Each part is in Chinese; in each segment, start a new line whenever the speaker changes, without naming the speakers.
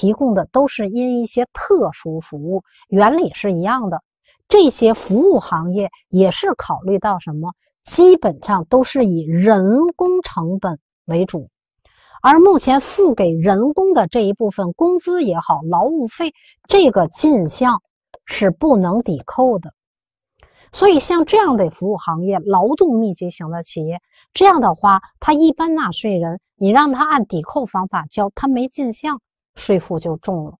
提供的都是因一些特殊服务，原理是一样的。这些服务行业也是考虑到什么，基本上都是以人工成本为主，而目前付给人工的这一部分工资也好，劳务费这个进项是不能抵扣的。所以，像这样的服务行业，劳动密集型的企业，这样的话，他一般纳税人，你让他按抵扣方法交，他没进项。税负就重了，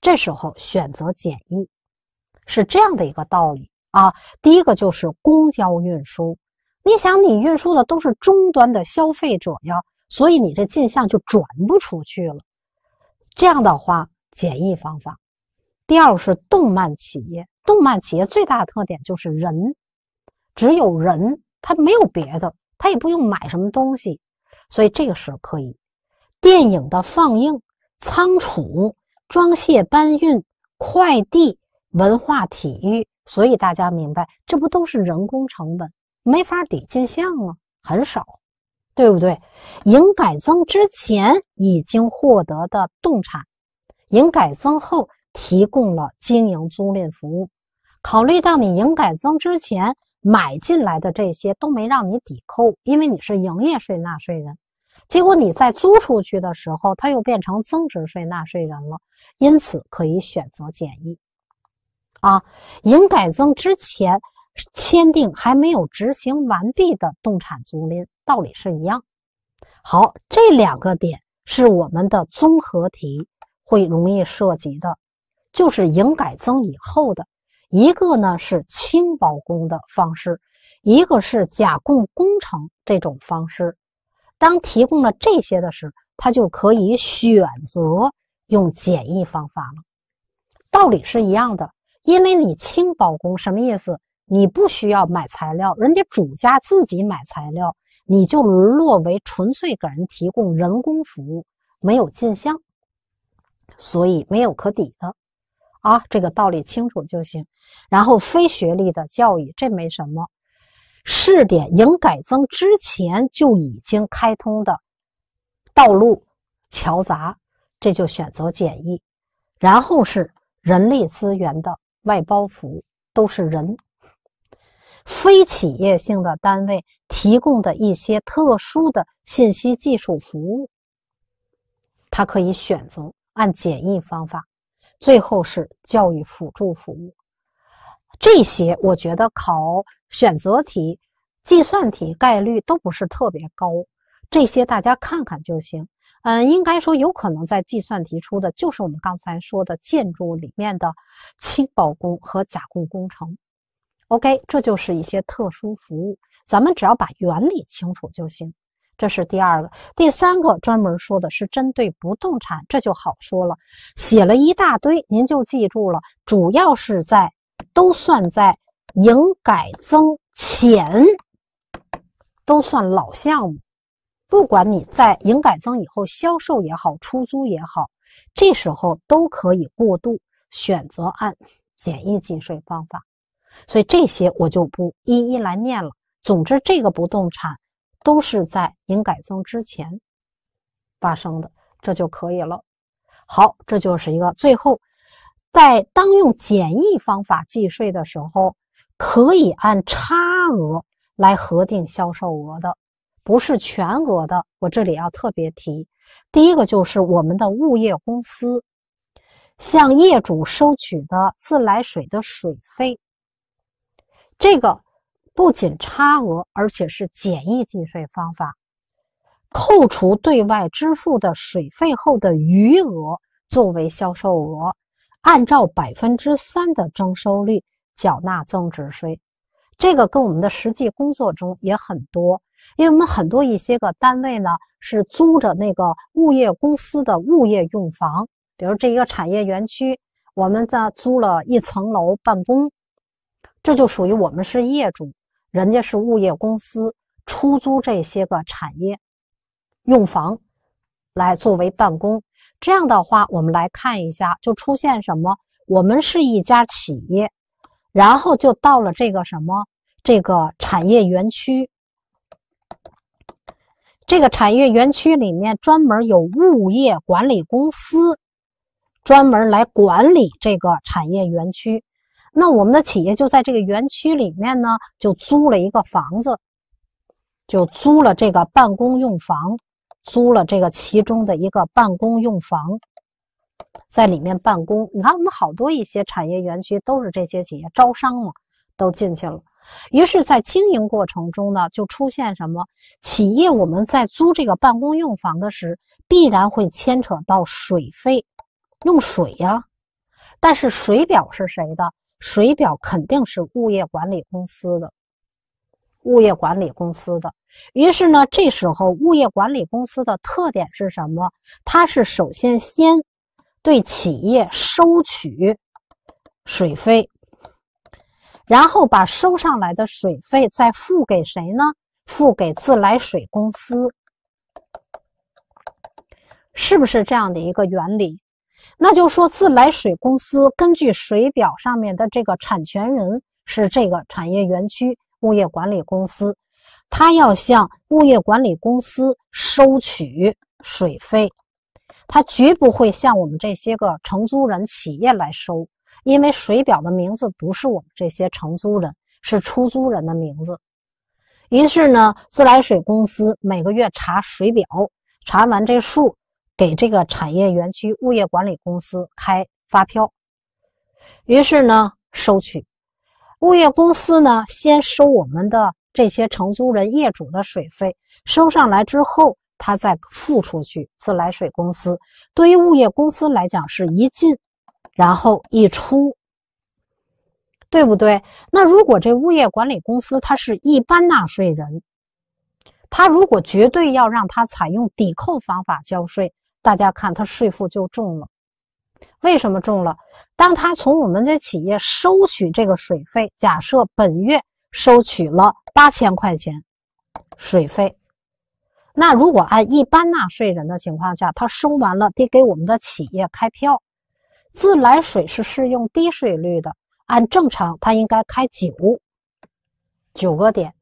这时候选择简易，是这样的一个道理啊。第一个就是公交运输，你想你运输的都是终端的消费者呀，所以你这进项就转不出去了。这样的话，简易方法。第二是动漫企业，动漫企业最大的特点就是人，只有人，它没有别的，它也不用买什么东西，所以这个是可以。电影的放映。仓储、装卸、搬运、快递、文化、体育，所以大家明白，这不都是人工成本，没法抵进项啊，很少，对不对？营改增之前已经获得的动产，营改增后提供了经营租赁服务，考虑到你营改增之前买进来的这些都没让你抵扣，因为你是营业税纳税人。结果你在租出去的时候，他又变成增值税纳税人了，因此可以选择简易。啊，营改增之前签订还没有执行完毕的动产租赁，道理是一样。好，这两个点是我们的综合题会容易涉及的，就是营改增以后的一个呢是轻包工的方式，一个是甲供工程这种方式。当提供了这些的时，他就可以选择用简易方法了。道理是一样的，因为你清包工什么意思？你不需要买材料，人家主家自己买材料，你就沦落为纯粹给人提供人工服务，没有进项，所以没有可抵的。啊，这个道理清楚就行。然后非学历的教育，这没什么。试点营改增之前就已经开通的道路桥闸，这就选择简易。然后是人力资源的外包服务，都是人非企业性的单位提供的一些特殊的信息技术服务，它可以选择按简易方法。最后是教育辅助服务，这些我觉得考。选择题、计算题、概率都不是特别高，这些大家看看就行。嗯，应该说有可能在计算题出的就是我们刚才说的建筑里面的轻薄工和甲工工程。OK，这就是一些特殊服务，咱们只要把原理清楚就行。这是第二个、第三个专门说的是针对不动产，这就好说了，写了一大堆，您就记住了，主要是在都算在。营改增前都算老项目，不管你在营改增以后销售也好、出租也好，这时候都可以过渡选择按简易计税方法。所以这些我就不一一来念了。总之，这个不动产都是在营改增之前发生的，这就可以了。好，这就是一个最后，在当用简易方法计税的时候。可以按差额来核定销售额的，不是全额的。我这里要特别提，第一个就是我们的物业公司向业主收取的自来水的水费，这个不仅差额，而且是简易计税方法，扣除对外支付的水费后的余额作为销售额，按照百分之三的征收率。缴纳增值税，这个跟我们的实际工作中也很多，因为我们很多一些个单位呢是租着那个物业公司的物业用房，比如这一个产业园区，我们在租了一层楼办公，这就属于我们是业主，人家是物业公司出租这些个产业用房来作为办公，这样的话，我们来看一下，就出现什么，我们是一家企业。然后就到了这个什么这个产业园区，这个产业园区里面专门有物业管理公司，专门来管理这个产业园区。那我们的企业就在这个园区里面呢，就租了一个房子，就租了这个办公用房，租了这个其中的一个办公用房。在里面办公，你看我们好多一些产业园区都是这些企业招商嘛，都进去了。于是，在经营过程中呢，就出现什么企业我们在租这个办公用房的时，必然会牵扯到水费，用水呀。但是水表是谁的？水表肯定是物业管理公司的，物业管理公司的。于是呢，这时候物业管理公司的特点是什么？它是首先先。对企业收取水费，然后把收上来的水费再付给谁呢？付给自来水公司，是不是这样的一个原理？那就说自来水公司根据水表上面的这个产权人是这个产业园区物业管理公司，他要向物业管理公司收取水费。他绝不会向我们这些个承租人企业来收，因为水表的名字不是我们这些承租人，是出租人的名字。于是呢，自来水公司每个月查水表，查完这数，给这个产业园区物业管理公司开发票。于是呢，收取物业公司呢，先收我们的这些承租人业主的水费，收上来之后。他再付出去，自来水公司对于物业公司来讲是一进，然后一出，对不对？那如果这物业管理公司它是一般纳税人，他如果绝对要让他采用抵扣方法交税，大家看他税负就重了。为什么重了？当他从我们这企业收取这个水费，假设本月收取了八千块钱水费。那如果按一般纳税人的情况下，他收完了得给我们的企业开票。自来水是适用低税率的，按正常他应该开九九个点，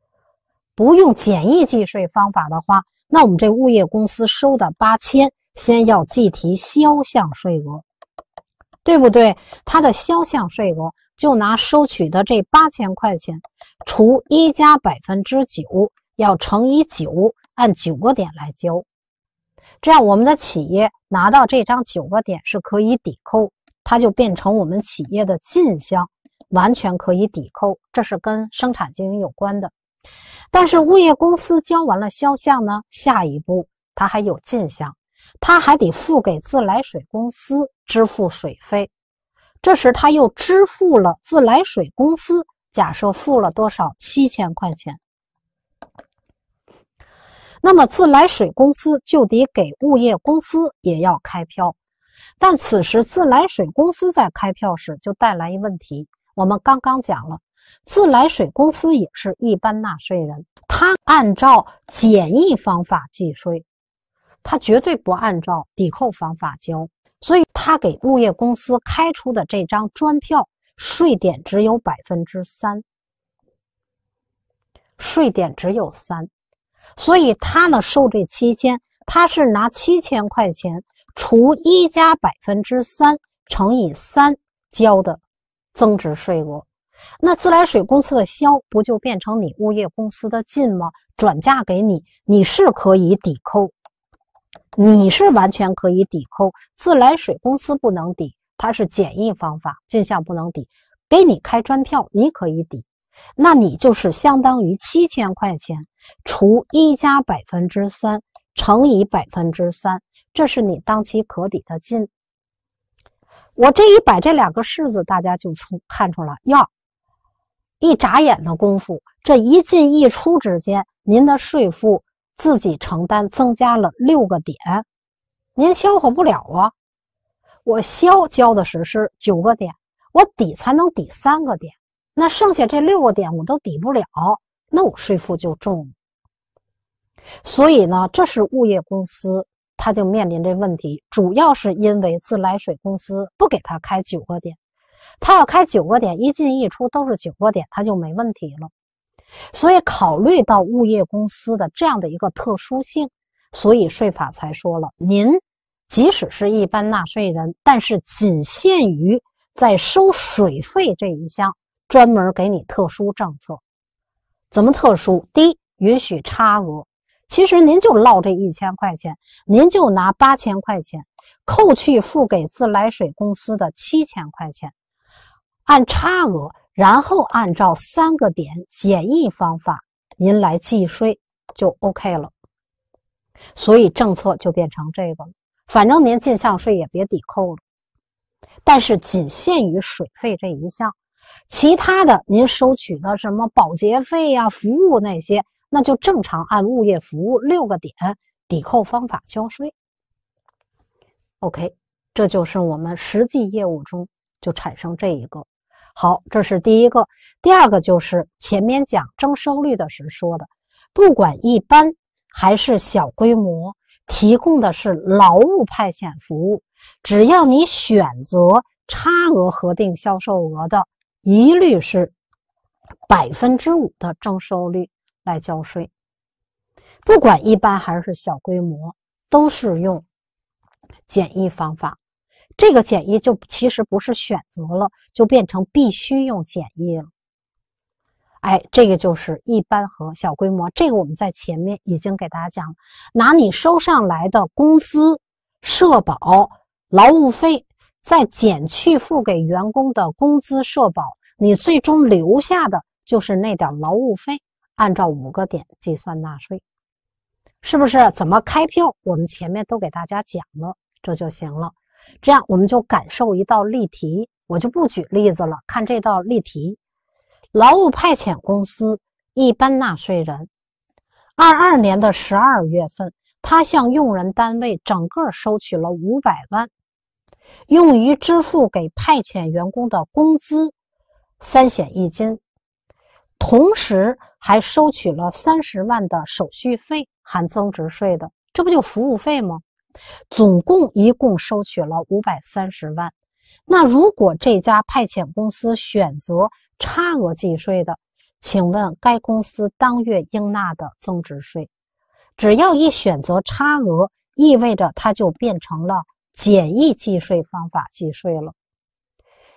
不用简易计税方法的话，那我们这物业公司收的八千，先要计提销项税额，对不对？它的销项税额就拿收取的这八千块钱除一加百分之九，要乘以九。按九个点来交，这样我们的企业拿到这张九个点是可以抵扣，它就变成我们企业的进项，完全可以抵扣，这是跟生产经营有关的。但是物业公司交完了销项呢，下一步它还有进项，它还得付给自来水公司支付水费，这时他又支付了自来水公司，假设付了多少七千块钱。那么自来水公司就得给物业公司也要开票，但此时自来水公司在开票时就带来一问题。我们刚刚讲了，自来水公司也是一般纳税人，他按照简易方法计税，他绝对不按照抵扣方法交，所以他给物业公司开出的这张专票，税点只有百分之三，税点只有三。所以他呢，收这七千，他是拿七千块钱除一加百分之三乘以三交的增值税额。那自来水公司的销不就变成你物业公司的进吗？转嫁给你，你是可以抵扣，你是完全可以抵扣。自来水公司不能抵，它是简易方法进项不能抵，给你开专票你可以抵。那你就是相当于七千块钱。除一加百分之三乘以百分之三，这是你当期可抵的进。我这一摆这两个式子，大家就出看出来，要一眨眼的功夫，这一进一出之间，您的税负自己承担增加了六个点，您消化不了啊！我消交的实施九个点，我抵才能抵三个点，那剩下这六个点我都抵不了，那我税负就重了。所以呢，这是物业公司他就面临这问题，主要是因为自来水公司不给他开九个点，他要开九个点，一进一出都是九个点，他就没问题了。所以考虑到物业公司的这样的一个特殊性，所以税法才说了，您即使是一般纳税人，但是仅限于在收水费这一项，专门给你特殊政策。怎么特殊？第一，允许差额。其实您就落这一千块钱，您就拿八千块钱扣去付给自来水公司的七千块钱，按差额，然后按照三个点简易方法您来计税就 OK 了。所以政策就变成这个了，反正您进项税也别抵扣了，但是仅限于水费这一项，其他的您收取的什么保洁费呀、服务那些。那就正常按物业服务六个点抵扣方法交税。OK，这就是我们实际业务中就产生这一个。好，这是第一个。第二个就是前面讲征收率的时说的，不管一般还是小规模，提供的是劳务派遣服务，只要你选择差额核定销售额的，一律是百分之五的征收率。来交税，不管一般还是小规模，都是用简易方法。这个简易就其实不是选择了，就变成必须用简易了。哎，这个就是一般和小规模，这个我们在前面已经给大家讲了。拿你收上来的工资、社保、劳务费，再减去付给员工的工资、社保，你最终留下的就是那点劳务费。按照五个点计算纳税，是不是？怎么开票？我们前面都给大家讲了，这就行了。这样我们就感受一道例题，我就不举例子了。看这道例题：劳务派遣公司一般纳税人，二二年的十二月份，他向用人单位整个收取了五百万，用于支付给派遣员工的工资、三险一金，同时。还收取了三十万的手续费，含增值税的，这不就服务费吗？总共一共收取了五百三十万。那如果这家派遣公司选择差额计税的，请问该公司当月应纳的增值税？只要一选择差额，意味着它就变成了简易计税方法计税了。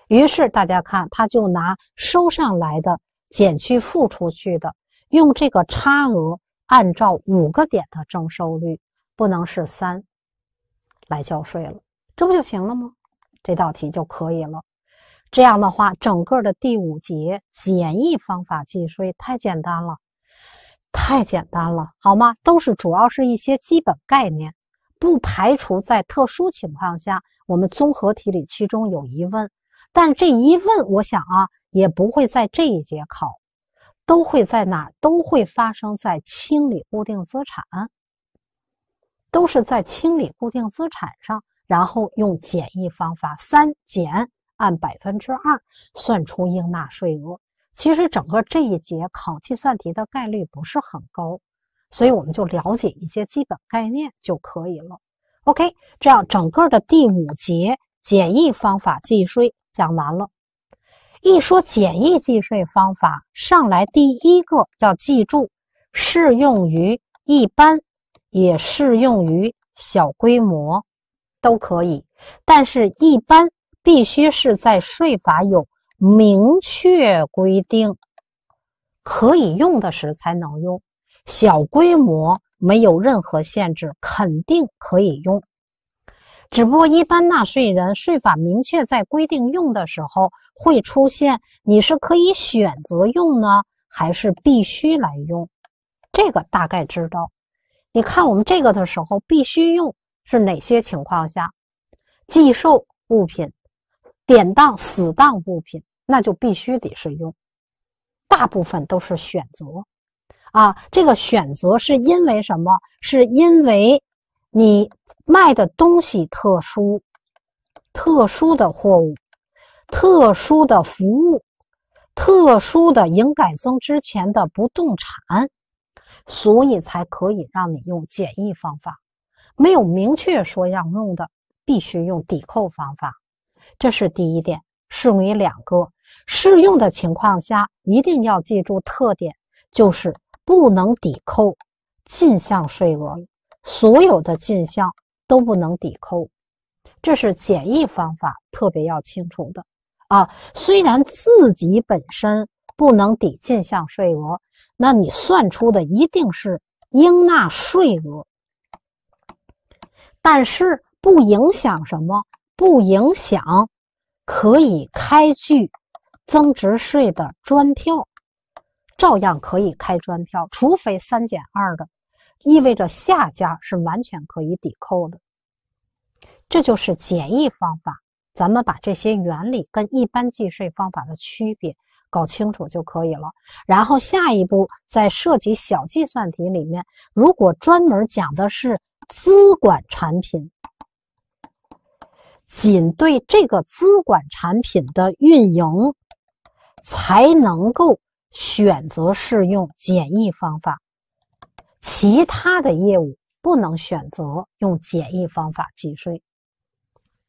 于是大家看，他就拿收上来的减去付出去的。用这个差额按照五个点的征收率，不能是三来交税了，这不就行了吗？这道题就可以了。这样的话，整个的第五节简易方法计税太简单了，太简单了，好吗？都是主要是一些基本概念，不排除在特殊情况下，我们综合题里其中有疑问，但这一问，我想啊，也不会在这一节考。都会在哪儿？都会发生在清理固定资产，都是在清理固定资产上，然后用简易方法三减按百分之二算出应纳税额。其实整个这一节考计算题的概率不是很高，所以我们就了解一些基本概念就可以了。OK，这样整个的第五节简易方法计税讲完了。一说简易计税方法，上来第一个要记住，适用于一般，也适用于小规模，都可以。但是，一般必须是在税法有明确规定可以用的时才能用；小规模没有任何限制，肯定可以用。只不过一般纳税人税法明确在规定用的时候会出现，你是可以选择用呢，还是必须来用？这个大概知道。你看我们这个的时候，必须用是哪些情况下？寄售物品、典当、死当物品，那就必须得是用。大部分都是选择。啊，这个选择是因为什么？是因为。你卖的东西特殊，特殊的货物，特殊的服务，特殊的营改增之前的不动产，所以才可以让你用简易方法。没有明确说要用的，必须用抵扣方法。这是第一点，适用于两个适用的情况下，一定要记住特点，就是不能抵扣进项税额。所有的进项都不能抵扣，这是简易方法特别要清楚的啊。虽然自己本身不能抵进项税额，那你算出的一定是应纳税额，但是不影响什么？不影响可以开具增值税的专票，照样可以开专票，除非三减二的。意味着下家是完全可以抵扣的，这就是简易方法。咱们把这些原理跟一般计税方法的区别搞清楚就可以了。然后下一步在涉及小计算题里面，如果专门讲的是资管产品，仅对这个资管产品的运营才能够选择适用简易方法。其他的业务不能选择用简易方法计税，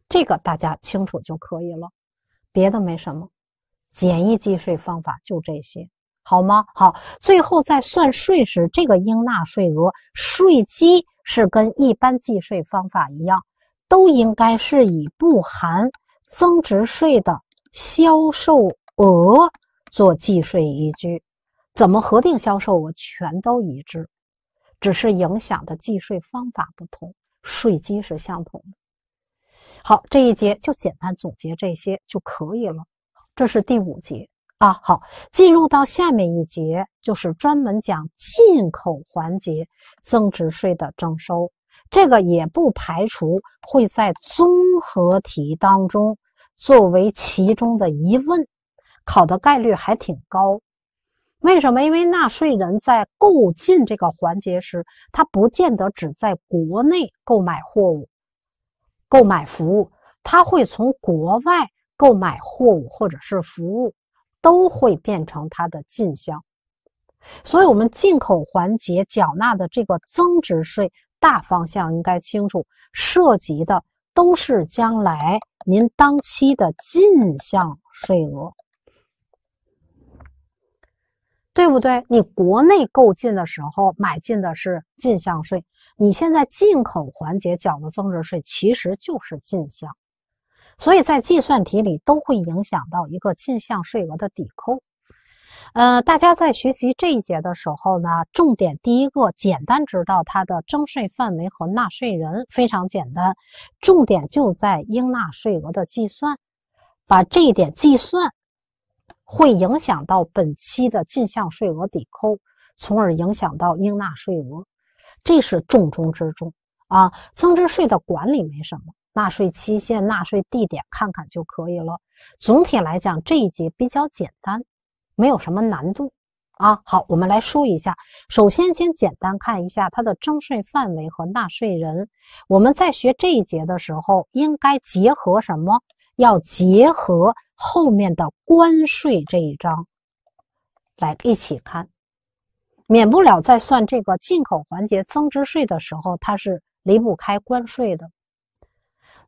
这个大家清楚就可以了。别的没什么，简易计税方法就这些，好吗？好，最后在算税时，这个应纳税额税基是跟一般计税方法一样，都应该是以不含增值税的销售额做计税依据。怎么核定销售额，全都一致。只是影响的计税方法不同，税基是相同的。好，这一节就简单总结这些就可以了。这是第五节啊。好，进入到下面一节，就是专门讲进口环节增值税的征收。这个也不排除会在综合题当中作为其中的疑问，考的概率还挺高。为什么？因为纳税人在购进这个环节时，他不见得只在国内购买货物、购买服务，他会从国外购买货物或者是服务，都会变成他的进项。所以，我们进口环节缴纳的这个增值税，大方向应该清楚，涉及的都是将来您当期的进项税额。对不对？你国内购进的时候买进的是进项税，你现在进口环节缴的增值税其实就是进项，所以在计算题里都会影响到一个进项税额的抵扣。呃，大家在学习这一节的时候呢，重点第一个简单知道它的征税范围和纳税人非常简单，重点就在应纳税额的计算，把这一点计算。会影响到本期的进项税额抵扣，从而影响到应纳税额，这是重中之重啊！增值税的管理没什么，纳税期限、纳税地点看看就可以了。总体来讲，这一节比较简单，没有什么难度啊。好，我们来说一下，首先先简单看一下它的征税范围和纳税人。我们在学这一节的时候，应该结合什么？要结合。后面的关税这一章，来一起看，免不了在算这个进口环节增值税的时候，它是离不开关税的。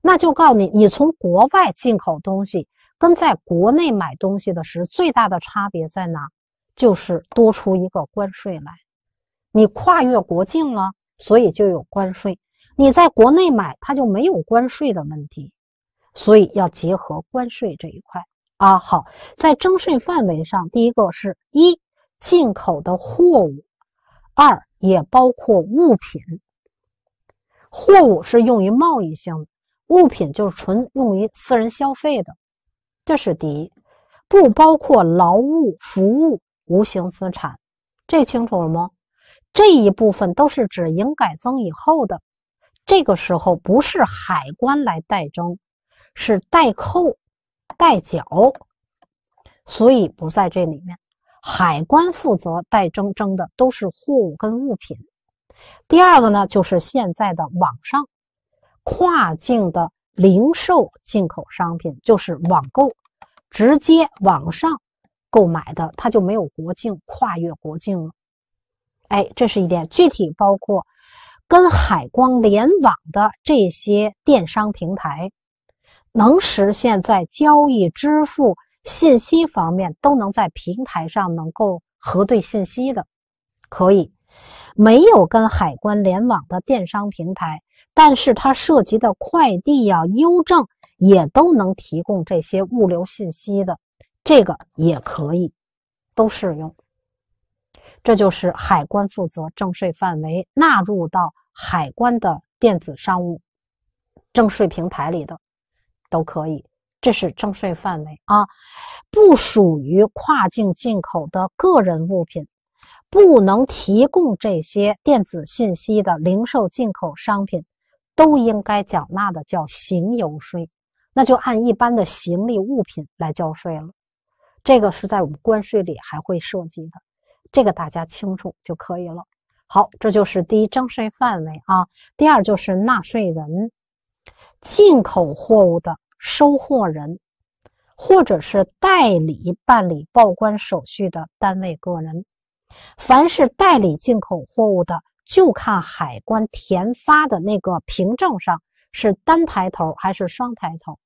那就告诉你，你从国外进口东西，跟在国内买东西的时候，最大的差别在哪？就是多出一个关税来。你跨越国境了，所以就有关税。你在国内买，它就没有关税的问题。所以要结合关税这一块啊。好，在征税范围上，第一个是一进口的货物，二也包括物品。货物是用于贸易性的，物品就是纯用于私人消费的，这是第一。不包括劳务服务、无形资产，这清楚了吗？这一部分都是指营改增以后的，这个时候不是海关来代征。是代扣、代缴，所以不在这里面。海关负责代征征的都是货物跟物品。第二个呢，就是现在的网上跨境的零售进口商品，就是网购，直接网上购买的，它就没有国境，跨越国境了。哎，这是一点。具体包括跟海关联网的这些电商平台。能实现在交易、支付、信息方面都能在平台上能够核对信息的，可以；没有跟海关联网的电商平台，但是它涉及的快递啊、邮政也都能提供这些物流信息的，这个也可以，都适用。这就是海关负责征税范围纳入到海关的电子商务征税平台里的。都可以，这是征税范围啊，不属于跨境进口的个人物品，不能提供这些电子信息的零售进口商品，都应该缴纳的叫行邮税，那就按一般的行李物品来交税了。这个是在我们关税里还会涉及的，这个大家清楚就可以了。好，这就是第一征税范围啊，第二就是纳税人进口货物的。收货人，或者是代理办理报关手续的单位、个人，凡是代理进口货物的，就看海关填发的那个凭证上是单抬头还是双抬头，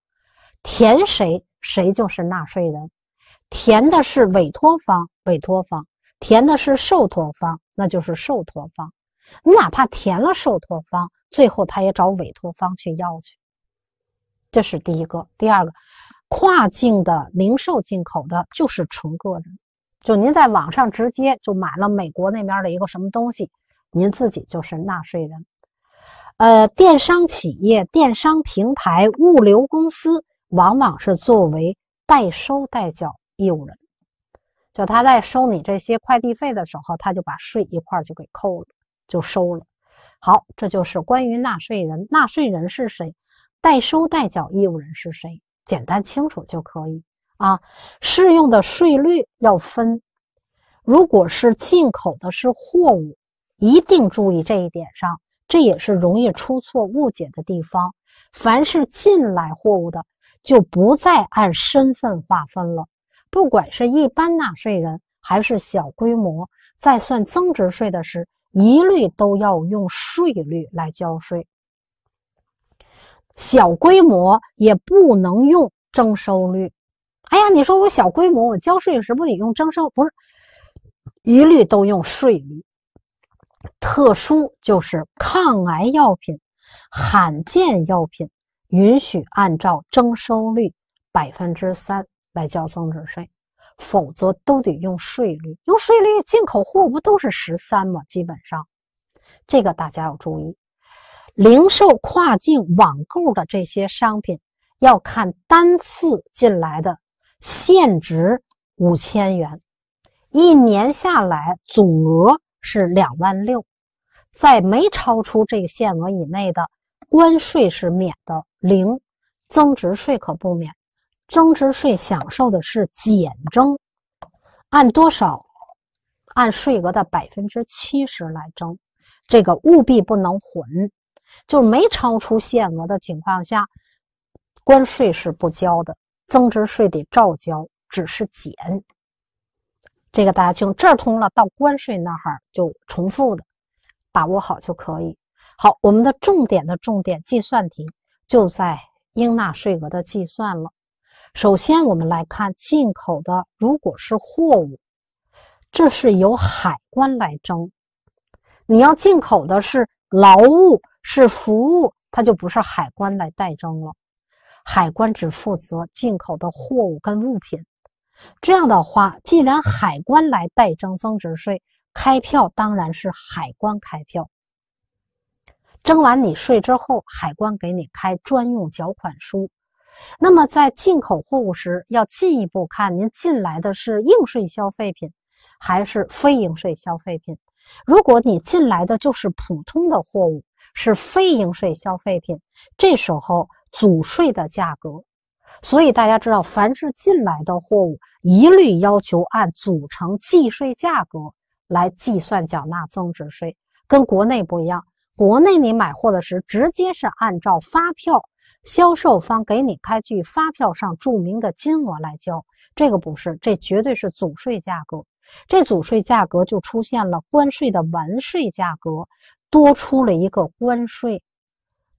填谁谁就是纳税人。填的是委托方，委托方填的是受托方，那就是受托方。你哪怕填了受托方，最后他也找委托方去要去。这是第一个，第二个，跨境的零售进口的，就是纯个人，就您在网上直接就买了美国那边的一个什么东西，您自己就是纳税人。呃，电商企业、电商平台、物流公司往往是作为代收代缴义务人，就他在收你这些快递费的时候，他就把税一块就给扣了，就收了。好，这就是关于纳税人，纳税人是谁？代收代缴义务人是谁？简单清楚就可以啊。适用的税率要分，如果是进口的是货物，一定注意这一点上，这也是容易出错误解的地方。凡是进来货物的，就不再按身份划分了，不管是一般纳税人还是小规模，在算增值税的时，一律都要用税率来交税。小规模也不能用征收率，哎呀，你说我小规模，我交税时不得用征收，不是一律都用税率？特殊就是抗癌药品、罕见药品，允许按照征收率百分之三来交增值税，否则都得用税率。用税率进口货不都是十三吗？基本上，这个大家要注意。零售跨境网购的这些商品，要看单次进来的现值五千元，一年下来总额是两万六，在没超出这个限额以内的关税是免的零，增值税可不免，增值税享受的是减征，按多少按税额的百分之七十来征，这个务必不能混。就没超出限额的情况下，关税是不交的，增值税得照交，只是减。这个大家清楚，这儿通了，到关税那儿就重复的，把握好就可以。好，我们的重点的重点计算题就在应纳税额的计算了。首先，我们来看进口的，如果是货物，这是由海关来征；你要进口的是劳务。是服务，它就不是海关来代征了，海关只负责进口的货物跟物品。这样的话，既然海关来代征增值税，开票当然是海关开票。征完你税之后，海关给你开专用缴款书。那么在进口货物时，要进一步看您进来的是应税消费品还是非应税消费品。如果你进来的就是普通的货物。是非应税消费品，这时候主税的价格。所以大家知道，凡是进来的货物，一律要求按组成计税价格来计算缴纳增值税，跟国内不一样。国内你买货的时候，直接是按照发票销售方给你开具发票上注明的金额来交。这个不是，这绝对是组税价格。这组税价格就出现了关税的完税价格。多出了一个关税，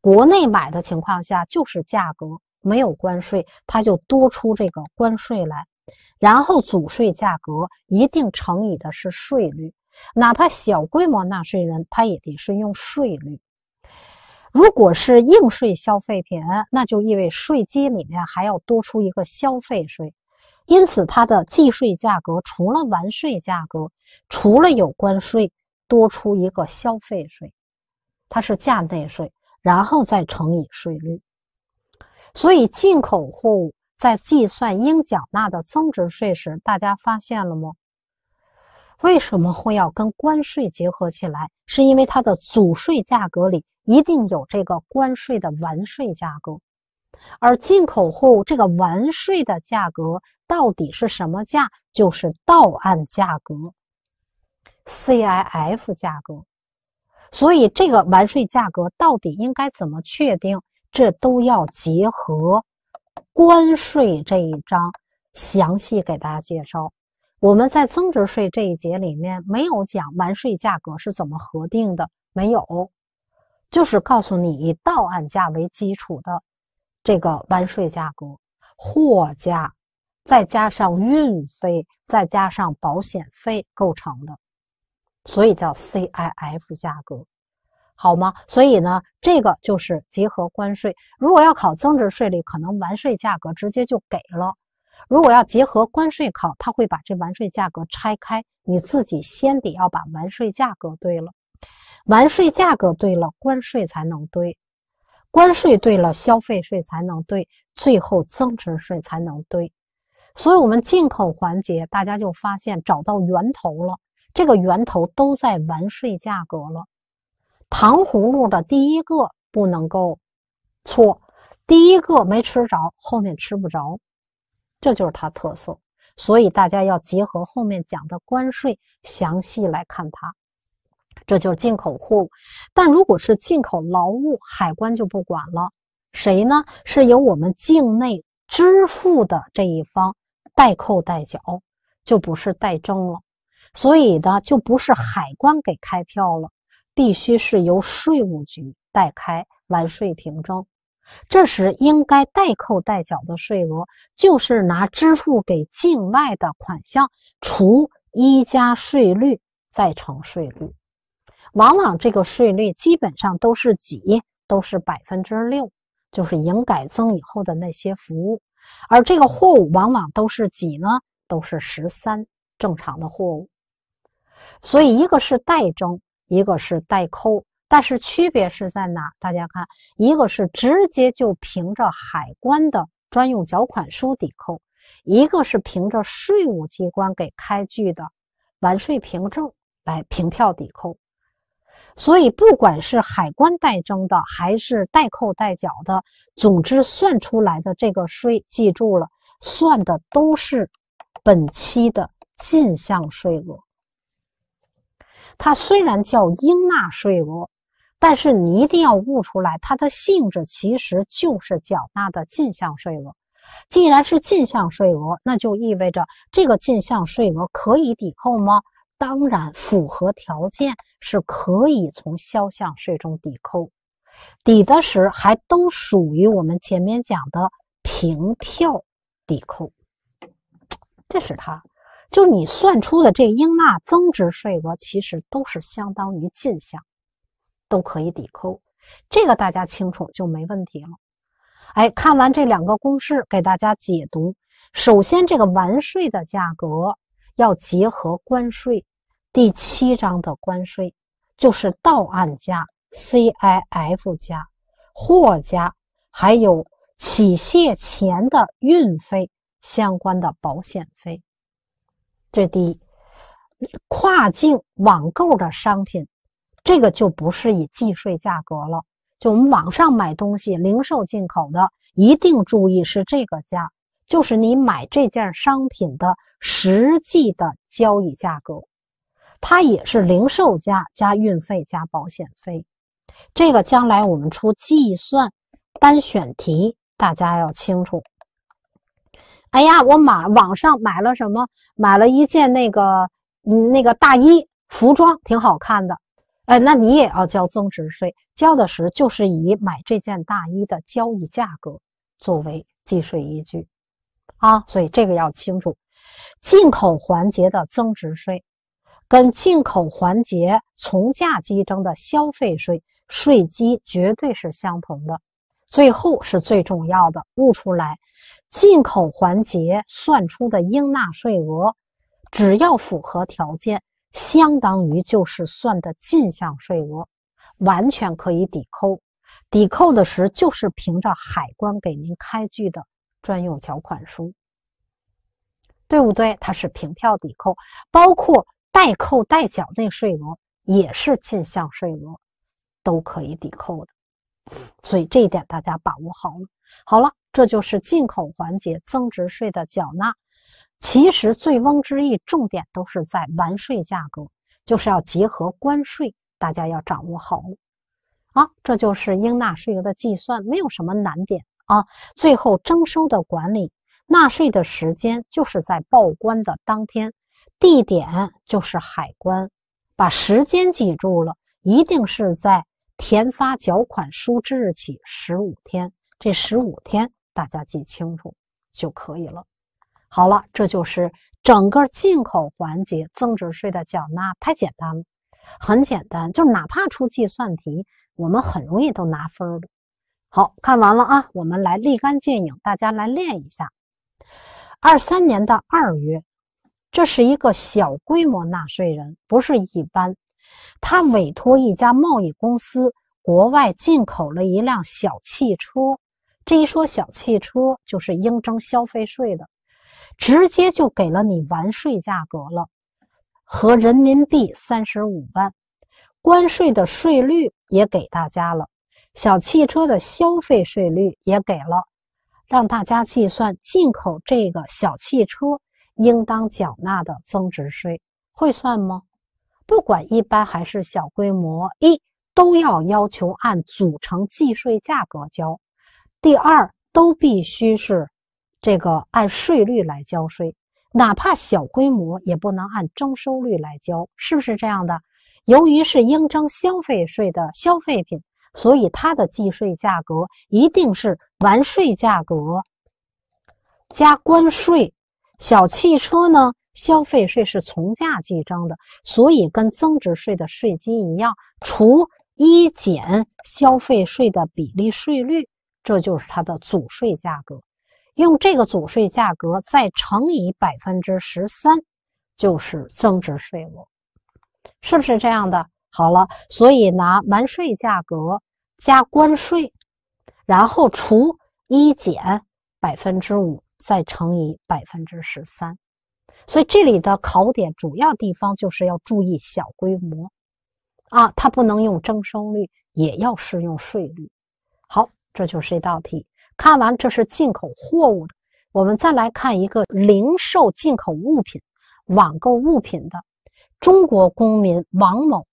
国内买的情况下，就是价格没有关税，它就多出这个关税来。然后主税价格一定乘以的是税率，哪怕小规模纳税人，他也得是用税率。如果是应税消费品，那就意味税基里面还要多出一个消费税，因此它的计税价格除了完税价格，除了有关税。多出一个消费税，它是价内税，然后再乘以税率。所以进口货物在计算应缴纳的增值税时，大家发现了吗？为什么会要跟关税结合起来？是因为它的组税价格里一定有这个关税的完税价格，而进口货物这个完税的价格到底是什么价？就是到岸价格。CIF 价格，所以这个完税价格到底应该怎么确定？这都要结合关税这一章详细给大家介绍。我们在增值税这一节里面没有讲完税价格是怎么核定的，没有，就是告诉你以到案价为基础的这个完税价格，货价再加上运费，再加上保险费构成的。所以叫 CIF 价格，好吗？所以呢，这个就是结合关税。如果要考增值税率，可能完税价格直接就给了；如果要结合关税考，他会把这完税价格拆开，你自己先得要把完税价格对了，完税价格对了，关税才能对，关税对了，消费税才能对，最后增值税才能对。所以我们进口环节，大家就发现找到源头了。这个源头都在完税价格了，糖葫芦的第一个不能够错，第一个没吃着，后面吃不着，这就是它特色。所以大家要结合后面讲的关税详细来看它，这就是进口货物。但如果是进口劳务，海关就不管了，谁呢？是由我们境内支付的这一方代扣代缴，就不是代征了。所以呢，就不是海关给开票了，必须是由税务局代开完税凭证。这时应该代扣代缴的税额，就是拿支付给境外的款项除一加税率再乘税率。往往这个税率基本上都是几，都是百分之六，就是营改增以后的那些服务，而这个货物往往都是几呢？都是十三，正常的货物。所以，一个是代征，一个是代扣，但是区别是在哪？大家看，一个是直接就凭着海关的专用缴款书抵扣，一个是凭着税务机关给开具的完税凭证来凭票抵扣。所以，不管是海关代征的，还是代扣代缴的，总之算出来的这个税，记住了，算的都是本期的进项税额。它虽然叫应纳税额，但是你一定要悟出来，它的性质其实就是缴纳的进项税额。既然是进项税额，那就意味着这个进项税额可以抵扣吗？当然，符合条件是可以从销项税中抵扣，抵的时还都属于我们前面讲的凭票抵扣。这是它。就你算出的这应纳增值税额，其实都是相当于进项，都可以抵扣。这个大家清楚就没问题了。哎，看完这两个公式，给大家解读。首先，这个完税的价格要结合关税，第七章的关税就是到岸价 （CIF） 价）、货价，还有起卸前的运费相关的保险费。这是第一，跨境网购的商品，这个就不是以计税价格了。就我们网上买东西，零售进口的，一定注意是这个价，就是你买这件商品的实际的交易价格，它也是零售价加运费加保险费。这个将来我们出计算单选题，大家要清楚。哎呀，我买网上买了什么？买了一件那个那个大衣，服装挺好看的。哎，那你也要交增值税，交的时就是以买这件大衣的交易价格作为计税依据啊。所以这个要清楚，进口环节的增值税跟进口环节从价计征的消费税税基绝对是相同的。最后是最重要的，悟出来。进口环节算出的应纳税额，只要符合条件，相当于就是算的进项税额，完全可以抵扣。抵扣的时，就是凭着海关给您开具的专用缴款书，对不对？它是凭票抵扣，包括代扣代缴那税额也是进项税额，都可以抵扣的。所以这一点大家把握好了。好了，这就是进口环节增值税的缴纳。其实醉翁之意重点都是在完税价格，就是要结合关税，大家要掌握好。啊，这就是应纳税额的计算，没有什么难点啊。最后，征收的管理，纳税的时间就是在报关的当天，地点就是海关。把时间记住了，一定是在填发缴款书之日起十五天。这十五天，大家记清楚就可以了。好了，这就是整个进口环节增值税的缴纳，太简单了，很简单，就哪怕出计算题，我们很容易都拿分的。好看完了啊，我们来立竿见影，大家来练一下。二三年的二月，这是一个小规模纳税人，不是一般。他委托一家贸易公司，国外进口了一辆小汽车。这一说小汽车就是应征消费税的，直接就给了你完税价格了，和人民币三十五万，关税的税率也给大家了，小汽车的消费税率也给了，让大家计算进口这个小汽车应当缴纳的增值税，会算吗？不管一般还是小规模，一都要要求按组成计税价格交。第二，都必须是这个按税率来交税，哪怕小规模也不能按征收率来交，是不是这样的？由于是应征消费税的消费品，所以它的计税价格一定是完税价格加关税。小汽车呢，消费税是从价计征的，所以跟增值税的税基一样，除一减消费税的比例税率。这就是它的组税价格，用这个组税价格再乘以百分之十三，就是增值税额，是不是这样的？好了，所以拿完税价格加关税，然后除一减百分之五，再乘以百分之十三。所以这里的考点主要地方就是要注意小规模啊，它不能用征收率，也要适用税率。好。这就是一道题。看完，这是进口货物的。我们再来看一个零售进口物品、网购物品的中国公民王某，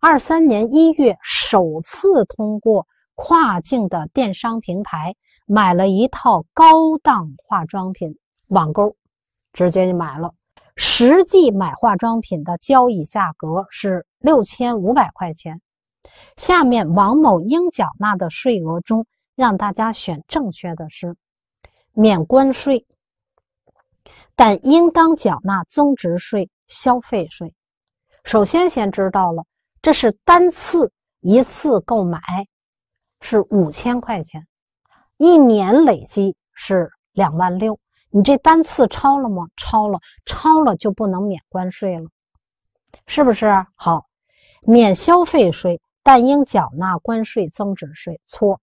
二三年一月首次通过跨境的电商平台买了一套高档化妆品，网购直接就买了。实际买化妆品的交易价格是六千五百块钱。下面王某应缴纳的税额中。让大家选正确的是，免关税，但应当缴纳增值税、消费税。首先先知道了，这是单次一次购买是五千块钱，一年累计是两万六。你这单次超了吗？超了，超了就不能免关税了，是不是？好，免消费税，但应缴纳关税、增值税，错。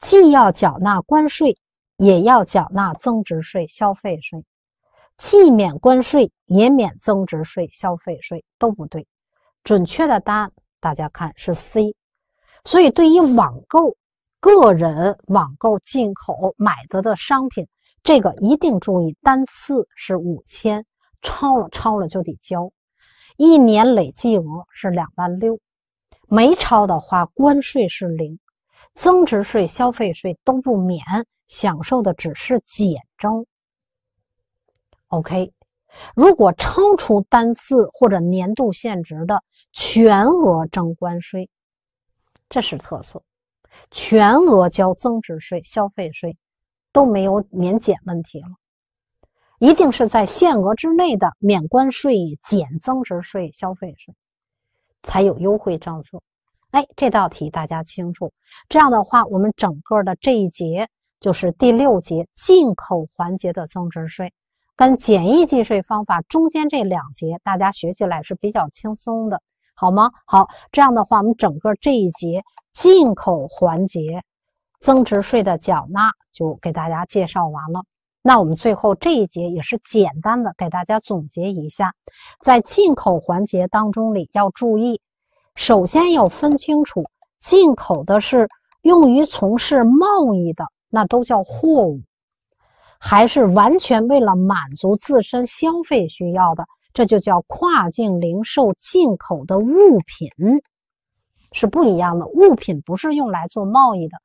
既要缴纳关税，也要缴纳增值税、消费税；既免关税，也免增值税、消费税都不对。准确的答案大家看是 C。所以，对于网购、个人网购进口买的的商品，这个一定注意：单次是五千，超了超了就得交；一年累计额是两万六，没超的话关税是零。增值税、消费税都不免，享受的只是减征。OK，如果超出单次或者年度限值的，全额征关税，这是特色。全额交增值税、消费税都没有免减问题了，一定是在限额之内的免关税、减增值税、消费税，才有优惠政策。哎，这道题大家清楚。这样的话，我们整个的这一节就是第六节进口环节的增值税跟简易计税方法中间这两节，大家学起来是比较轻松的，好吗？好，这样的话，我们整个这一节进口环节增值税的缴纳就给大家介绍完了。那我们最后这一节也是简单的给大家总结一下，在进口环节当中里要注意。首先要分清楚，进口的是用于从事贸易的，那都叫货物；还是完全为了满足自身消费需要的，这就叫跨境零售进口的物品，是不一样的。物品不是用来做贸易的，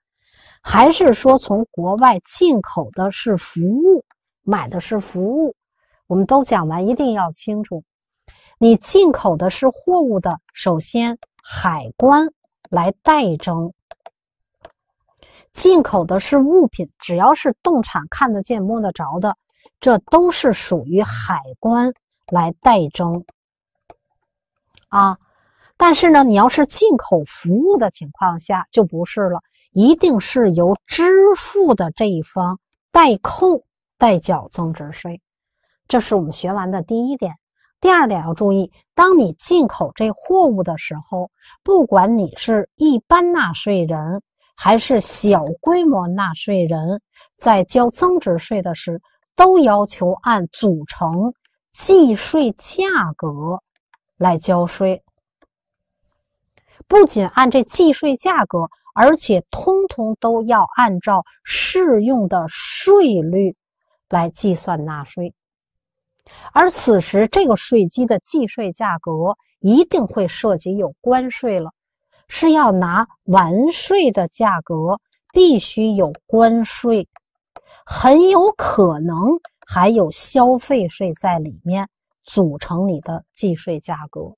还是说从国外进口的是服务，买的是服务？我们都讲完，一定要清楚。你进口的是货物的，首先海关来代征；进口的是物品，只要是动产看得见摸得着的，这都是属于海关来代征。啊，但是呢，你要是进口服务的情况下，就不是了，一定是由支付的这一方代扣、代缴增值税。这是我们学完的第一点。第二点要注意，当你进口这货物的时候，不管你是一般纳税人还是小规模纳税人，在交增值税的时候，都要求按组成计税价格来交税。不仅按这计税价格，而且通通都要按照适用的税率来计算纳税。而此时，这个税基的计税价格一定会涉及有关税了，是要拿完税的价格，必须有关税，很有可能还有消费税在里面组成你的计税价格。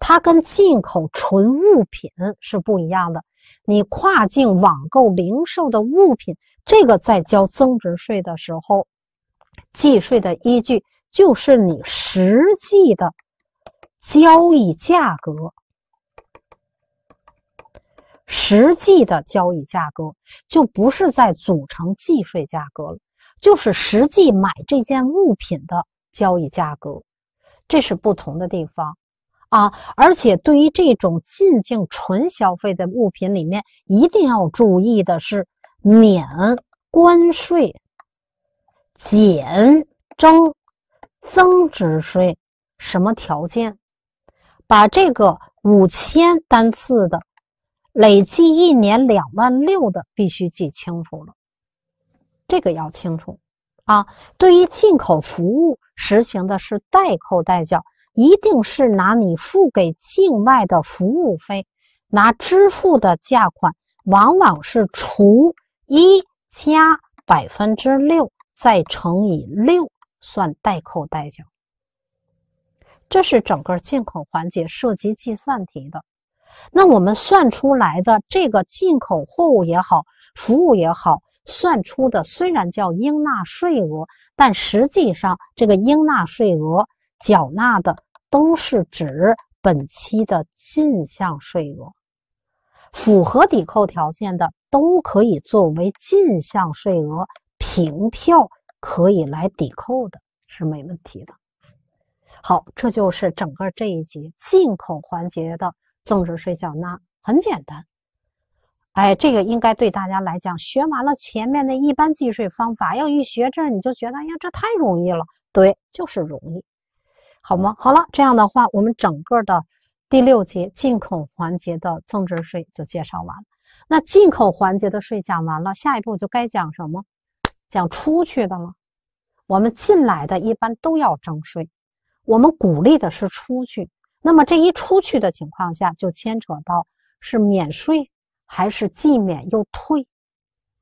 它跟进口纯物品是不一样的。你跨境网购零售的物品，这个在交增值税的时候。计税的依据就是你实际的交易价格，实际的交易价格就不是在组成计税价格了，就是实际买这件物品的交易价格，这是不同的地方啊！而且对于这种进境纯消费的物品里面，一定要注意的是免关税。减征增值税什么条件？把这个五千单次的，累计一年两万六的，必须记清楚了。这个要清楚啊！对于进口服务实行的是代扣代缴，一定是拿你付给境外的服务费，拿支付的价款，往往是除一加百分之六。再乘以六，算代扣代缴。这是整个进口环节涉及计算题的。那我们算出来的这个进口货物也好，服务也好，算出的虽然叫应纳税额，但实际上这个应纳税额缴纳的都是指本期的进项税额，符合抵扣条件的都可以作为进项税额。凭票可以来抵扣的是没问题的。好，这就是整个这一节进口环节的增值税缴纳，很简单。哎，这个应该对大家来讲，学完了前面的一般计税方法，要一学这你就觉得，哎呀，这太容易了。对，就是容易，好吗？好了，这样的话，我们整个的第六节进口环节的增值税就介绍完了。那进口环节的税讲完了，下一步就该讲什么？讲出去的了，我们进来的一般都要征税，我们鼓励的是出去，那么这一出去的情况下，就牵扯到是免税还是既免又退，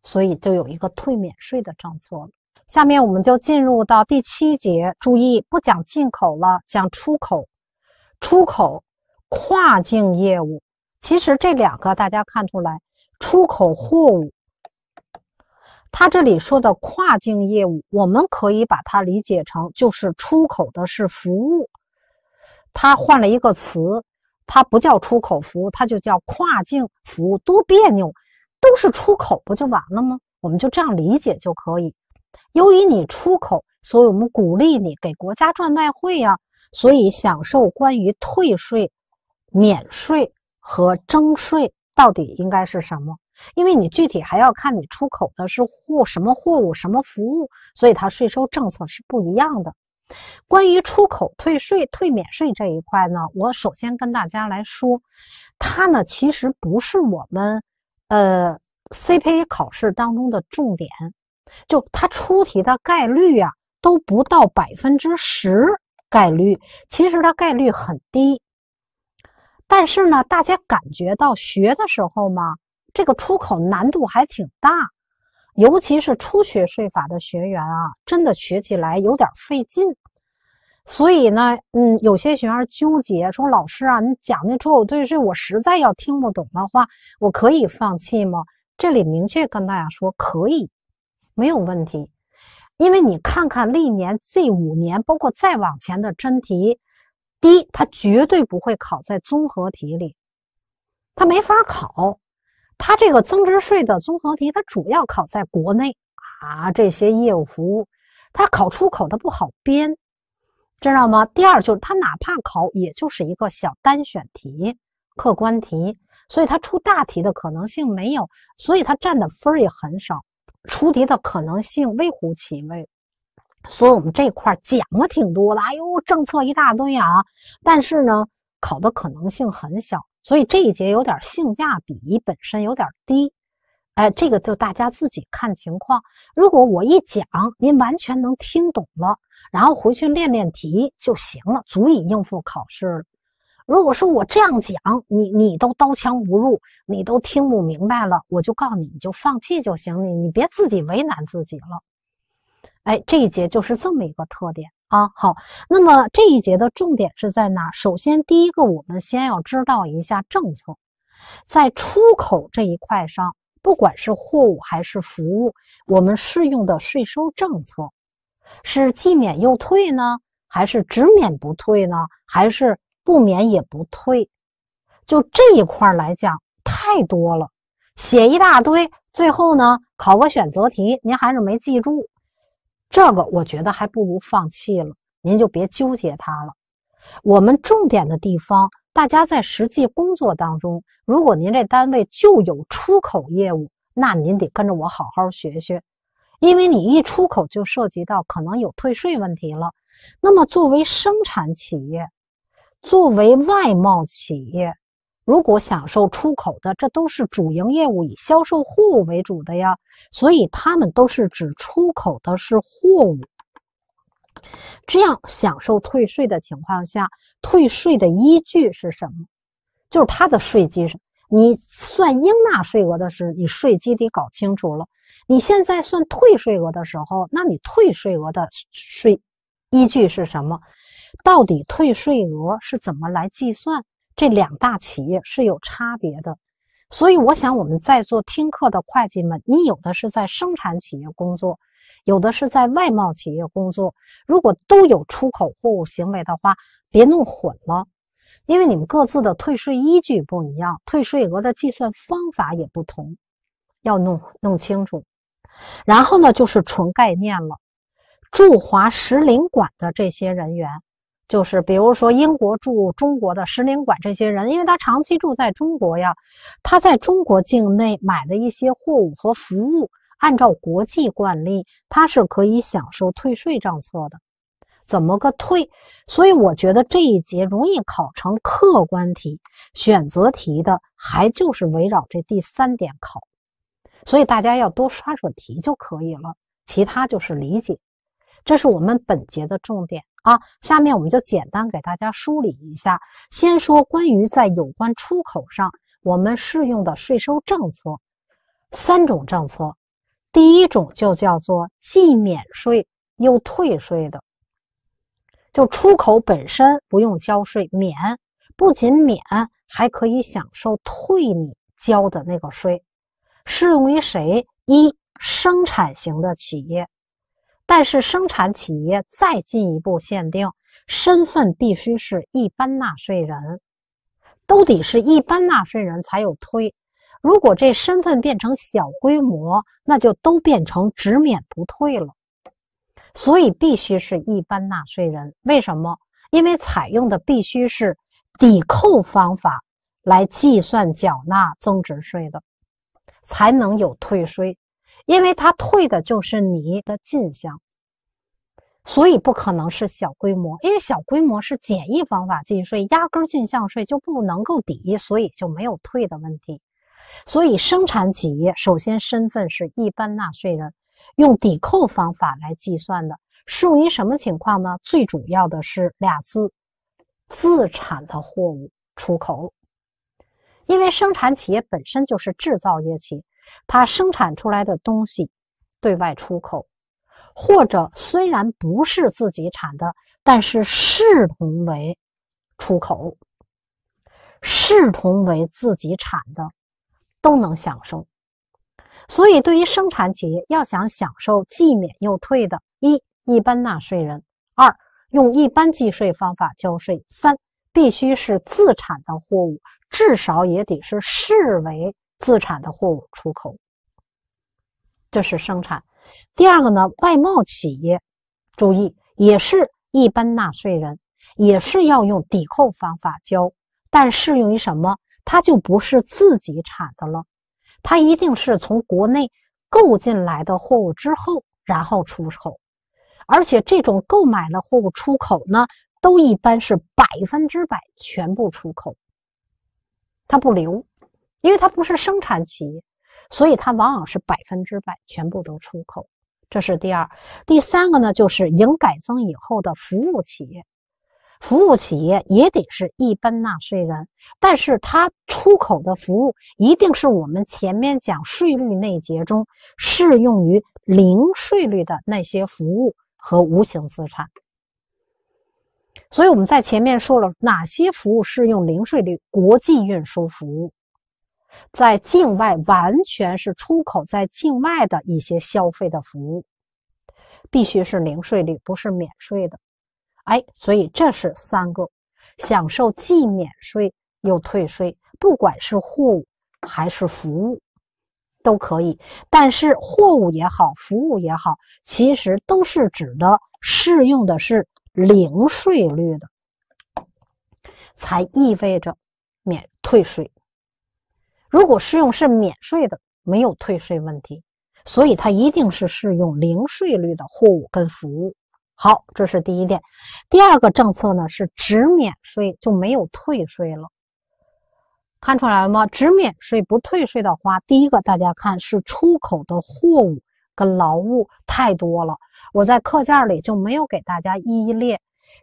所以就有一个退免税的政策了。下面我们就进入到第七节，注意不讲进口了，讲出口、出口跨境业务。其实这两个大家看出来，出口货物。他这里说的跨境业务，我们可以把它理解成就是出口的是服务，他换了一个词，他不叫出口服务，他就叫跨境服务，多别扭，都是出口不就完了吗？我们就这样理解就可以。由于你出口，所以我们鼓励你给国家赚外汇呀，所以享受关于退税、免税和征税，到底应该是什么？因为你具体还要看你出口的是货什么货物什么服务，所以它税收政策是不一样的。关于出口退税、退免税这一块呢，我首先跟大家来说，它呢其实不是我们呃 CPA 考试当中的重点，就它出题的概率啊都不到百分之十概率，其实它概率很低。但是呢，大家感觉到学的时候嘛。这个出口难度还挺大，尤其是初学税法的学员啊，真的学起来有点费劲。所以呢，嗯，有些学员纠结说：“老师啊，你讲那出口退税，我实在要听不懂的话，我可以放弃吗？”这里明确跟大家说，可以，没有问题。因为你看看历年这五年，包括再往前的真题，第一，它绝对不会考在综合题里，它没法考。它这个增值税的综合题，它主要考在国内啊这些业务服务，它考出口的不好编，知道吗？第二就是它哪怕考，也就是一个小单选题、客观题，所以它出大题的可能性没有，所以它占的分也很少，出题的可能性微乎其微。所以我们这块讲了挺多的，哎呦，政策一大堆啊，但是呢，考的可能性很小。所以这一节有点性价比本身有点低，哎，这个就大家自己看情况。如果我一讲您完全能听懂了，然后回去练练题就行了，足以应付考试了。如果说我这样讲你你都刀枪不入，你都听不明白了，我就告诉你就放弃就行了，你你别自己为难自己了。哎，这一节就是这么一个特点。啊，好，那么这一节的重点是在哪？首先，第一个，我们先要知道一下政策，在出口这一块上，不管是货物还是服务，我们适用的税收政策是既免又退呢，还是只免不退呢，还是不免也不退？就这一块来讲，太多了，写一大堆，最后呢，考个选择题，您还是没记住。这个我觉得还不如放弃了，您就别纠结它了。我们重点的地方，大家在实际工作当中，如果您这单位就有出口业务，那您得跟着我好好学学，因为你一出口就涉及到可能有退税问题了。那么作为生产企业，作为外贸企业。如果享受出口的，这都是主营业务以销售货物为主的呀，所以他们都是指出口的是货物。这样享受退税的情况下，退税的依据是什么？就是它的税基。是，你算应纳税额的时候，你税基得搞清楚了。你现在算退税额的时候，那你退税额的税依据是什么？到底退税额是怎么来计算？这两大企业是有差别的，所以我想我们在座听课的会计们，你有的是在生产企业工作，有的是在外贸企业工作。如果都有出口货物行为的话，别弄混了，因为你们各自的退税依据不一样，退税额的计算方法也不同，要弄弄清楚。然后呢，就是纯概念了，驻华使领馆的这些人员。就是比如说英国驻中国的使领馆这些人，因为他长期住在中国呀，他在中国境内买的一些货物和服务，按照国际惯例，他是可以享受退税政策的。怎么个退？所以我觉得这一节容易考成客观题、选择题的，还就是围绕这第三点考。所以大家要多刷刷题就可以了，其他就是理解。这是我们本节的重点。啊，下面我们就简单给大家梳理一下。先说关于在有关出口上我们适用的税收政策，三种政策。第一种就叫做既免税又退税的，就出口本身不用交税，免，不仅免，还可以享受退你交的那个税。适用于谁？一生产型的企业。但是生产企业再进一步限定，身份必须是一般纳税人，都得是一般纳税人才有推。如果这身份变成小规模，那就都变成只免不退了。所以必须是一般纳税人。为什么？因为采用的必须是抵扣方法来计算缴纳增值税的，才能有退税。因为它退的就是你的进项，所以不可能是小规模，因为小规模是简易方法计税，压根进项税就不能够抵，所以就没有退的问题。所以生产企业首先身份是一般纳税人，用抵扣方法来计算的，适用于什么情况呢？最主要的是俩字：自产的货物出口。因为生产企业本身就是制造业企业。它生产出来的东西对外出口，或者虽然不是自己产的，但是视同为出口，视同为自己产的，都能享受。所以，对于生产企业要想享受既免又退的，一，一般纳税人；二，用一般计税方法交税；三，必须是自产的货物，至少也得是视为。自产的货物出口，这是生产。第二个呢，外贸企业，注意，也是一般纳税人，也是要用抵扣方法交，但适用于什么？它就不是自己产的了，它一定是从国内购进来的货物之后，然后出口。而且这种购买的货物出口呢，都一般是百分之百全部出口，它不留。因为它不是生产企业，所以它往往是百分之百全部都出口。这是第二，第三个呢，就是营改增以后的服务企业，服务企业也得是一般纳税人，但是它出口的服务一定是我们前面讲税率那节中适用于零税率的那些服务和无形资产。所以我们在前面说了哪些服务适用零税率，国际运输服务。在境外完全是出口，在境外的一些消费的服务，必须是零税率，不是免税的。哎，所以这是三个享受既免税又退税，不管是货物还是服务，都可以。但是货物也好，服务也好，其实都是指的适用的是零税率的，才意味着免退税。如果适用是免税的，没有退税问题，所以它一定是适用零税率的货物跟服务。好，这是第一点。第二个政策呢是只免税就没有退税了，看出来了吗？只免税不退税的话，第一个大家看是出口的货物跟劳务太多了，我在课件里就没有给大家一一列。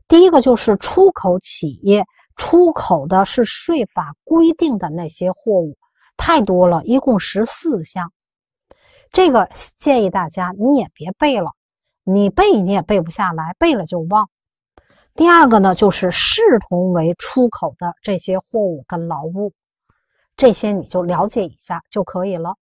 第一个就是出口企业出口的是税法规定的那些货物。太多了，一共十四项，这个建议大家你也别背了，你背你也背不下来，背了就忘。第二个呢，就是视同为出口的这些货物跟劳务，这些你就了解一下就可以了。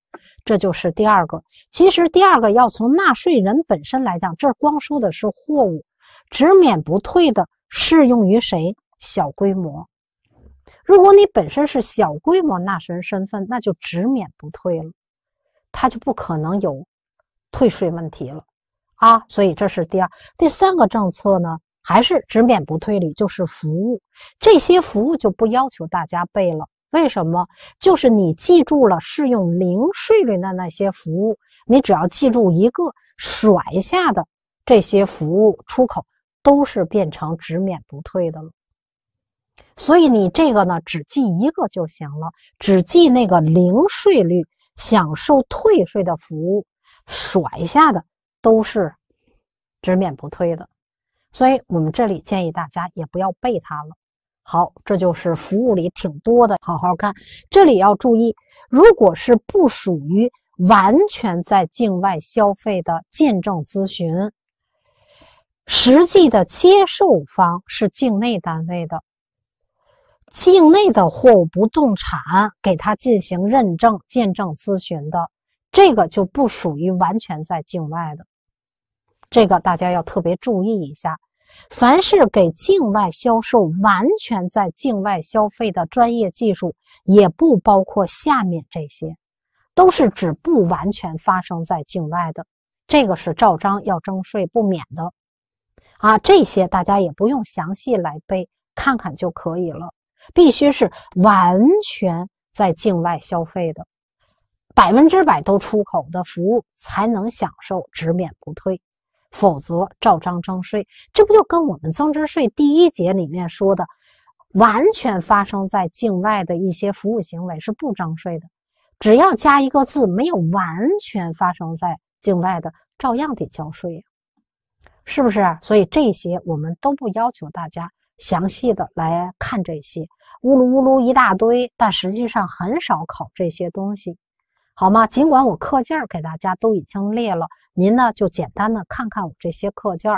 这就是第二个。其实第二个要从纳税人本身来讲，这光说的是货物，只免不退的适用于谁？小规模。如果你本身是小规模纳税人身份，那就只免不退了，他就不可能有退税问题了啊。所以这是第二、第三个政策呢，还是只免不退？里，就是服务这些服务就不要求大家背了。为什么？就是你记住了适用零税率的那些服务，你只要记住一个，甩下的这些服务出口都是变成只免不退的了。所以你这个呢，只记一个就行了，只记那个零税率享受退税的服务，甩下的都是只免不退的。所以我们这里建议大家也不要背它了。好，这就是服务里挺多的，好好看。这里要注意，如果是不属于完全在境外消费的见证咨询，实际的接受方是境内单位的。境内的货物、不动产，给他进行认证、见证、咨询的，这个就不属于完全在境外的。这个大家要特别注意一下。凡是给境外销售、完全在境外消费的专业技术，也不包括下面这些，都是指不完全发生在境外的。这个是照章要征税不免的。啊，这些大家也不用详细来背，看看就可以了。必须是完全在境外消费的，百分之百都出口的服务才能享受直免不退，否则照章征税。这不就跟我们增值税第一节里面说的，完全发生在境外的一些服务行为是不征税的，只要加一个字，没有完全发生在境外的，照样得交税呀，是不是？所以这些我们都不要求大家。详细的来看这些，乌噜乌噜一大堆，但实际上很少考这些东西，好吗？尽管我课件给大家都已经列了，您呢就简单的看看我这些课件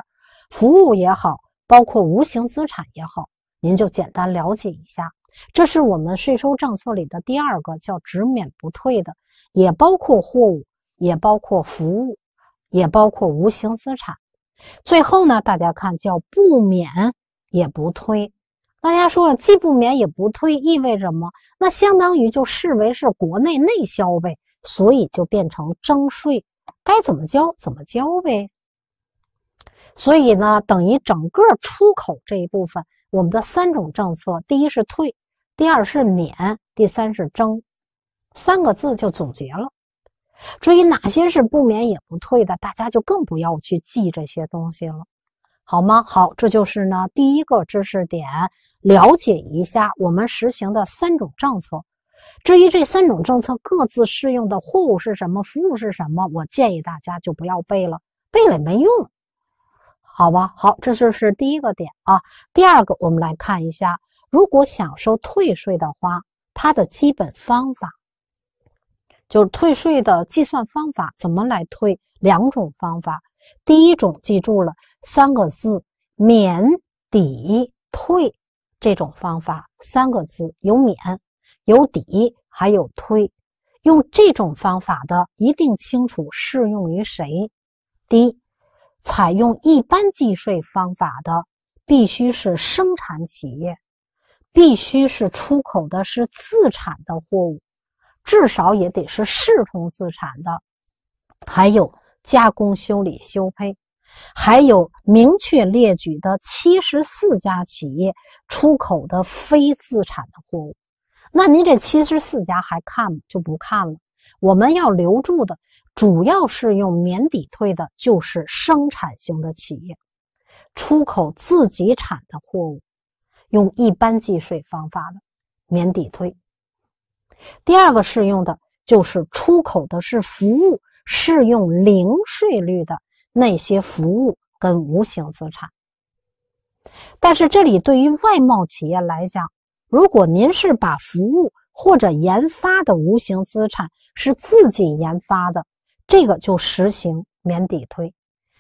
服务也好，包括无形资产也好，您就简单了解一下。这是我们税收政策里的第二个叫只免不退的，也包括货物，也包括服务，也包括无形资产。最后呢，大家看叫不免。也不退，大家说了，既不免也不退，意味着什么？那相当于就视为是国内内销呗，所以就变成征税，该怎么交怎么交呗。所以呢，等于整个出口这一部分，我们的三种政策，第一是退，第二是免，第三是征，三个字就总结了。至于哪些是不免也不退的，大家就更不要去记这些东西了。好吗？好，这就是呢第一个知识点，了解一下我们实行的三种政策。至于这三种政策各自适用的货物是什么、服务是什么，我建议大家就不要背了，背了也没用。好吧，好，这就是第一个点啊。第二个，我们来看一下，如果享受退税的话，它的基本方法就是退税的计算方法怎么来退？两种方法。第一种记住了三个字：免、抵、退。这种方法三个字有免、有抵，还有退。用这种方法的，一定清楚适用于谁。第一，采用一般计税方法的，必须是生产企业，必须是出口的，是自产的货物，至少也得是视同自产的。还有。加工修理修配，还有明确列举的七十四家企业出口的非自产的货物，那您这七十四家还看吗？就不看了。我们要留住的，主要是用免抵退的，就是生产型的企业，出口自己产的货物，用一般计税方法的免抵退。第二个适用的就是出口的是服务。适用零税率的那些服务跟无形资产，但是这里对于外贸企业来讲，如果您是把服务或者研发的无形资产是自己研发的，这个就实行免抵退；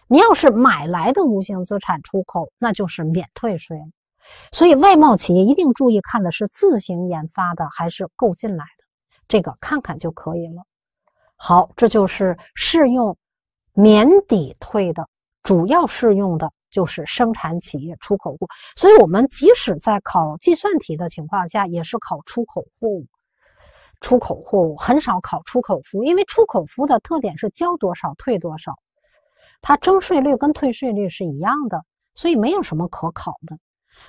你要是买来的无形资产出口，那就是免退税了。所以外贸企业一定注意看的是自行研发的还是购进来的，这个看看就可以了。好，这就是适用免抵退的，主要适用的就是生产企业出口货。所以，我们即使在考计算题的情况下，也是考出口货物，出口货物很少考出口服务，因为出口服务的特点是交多少退多少，它征税率跟退税率是一样的，所以没有什么可考的，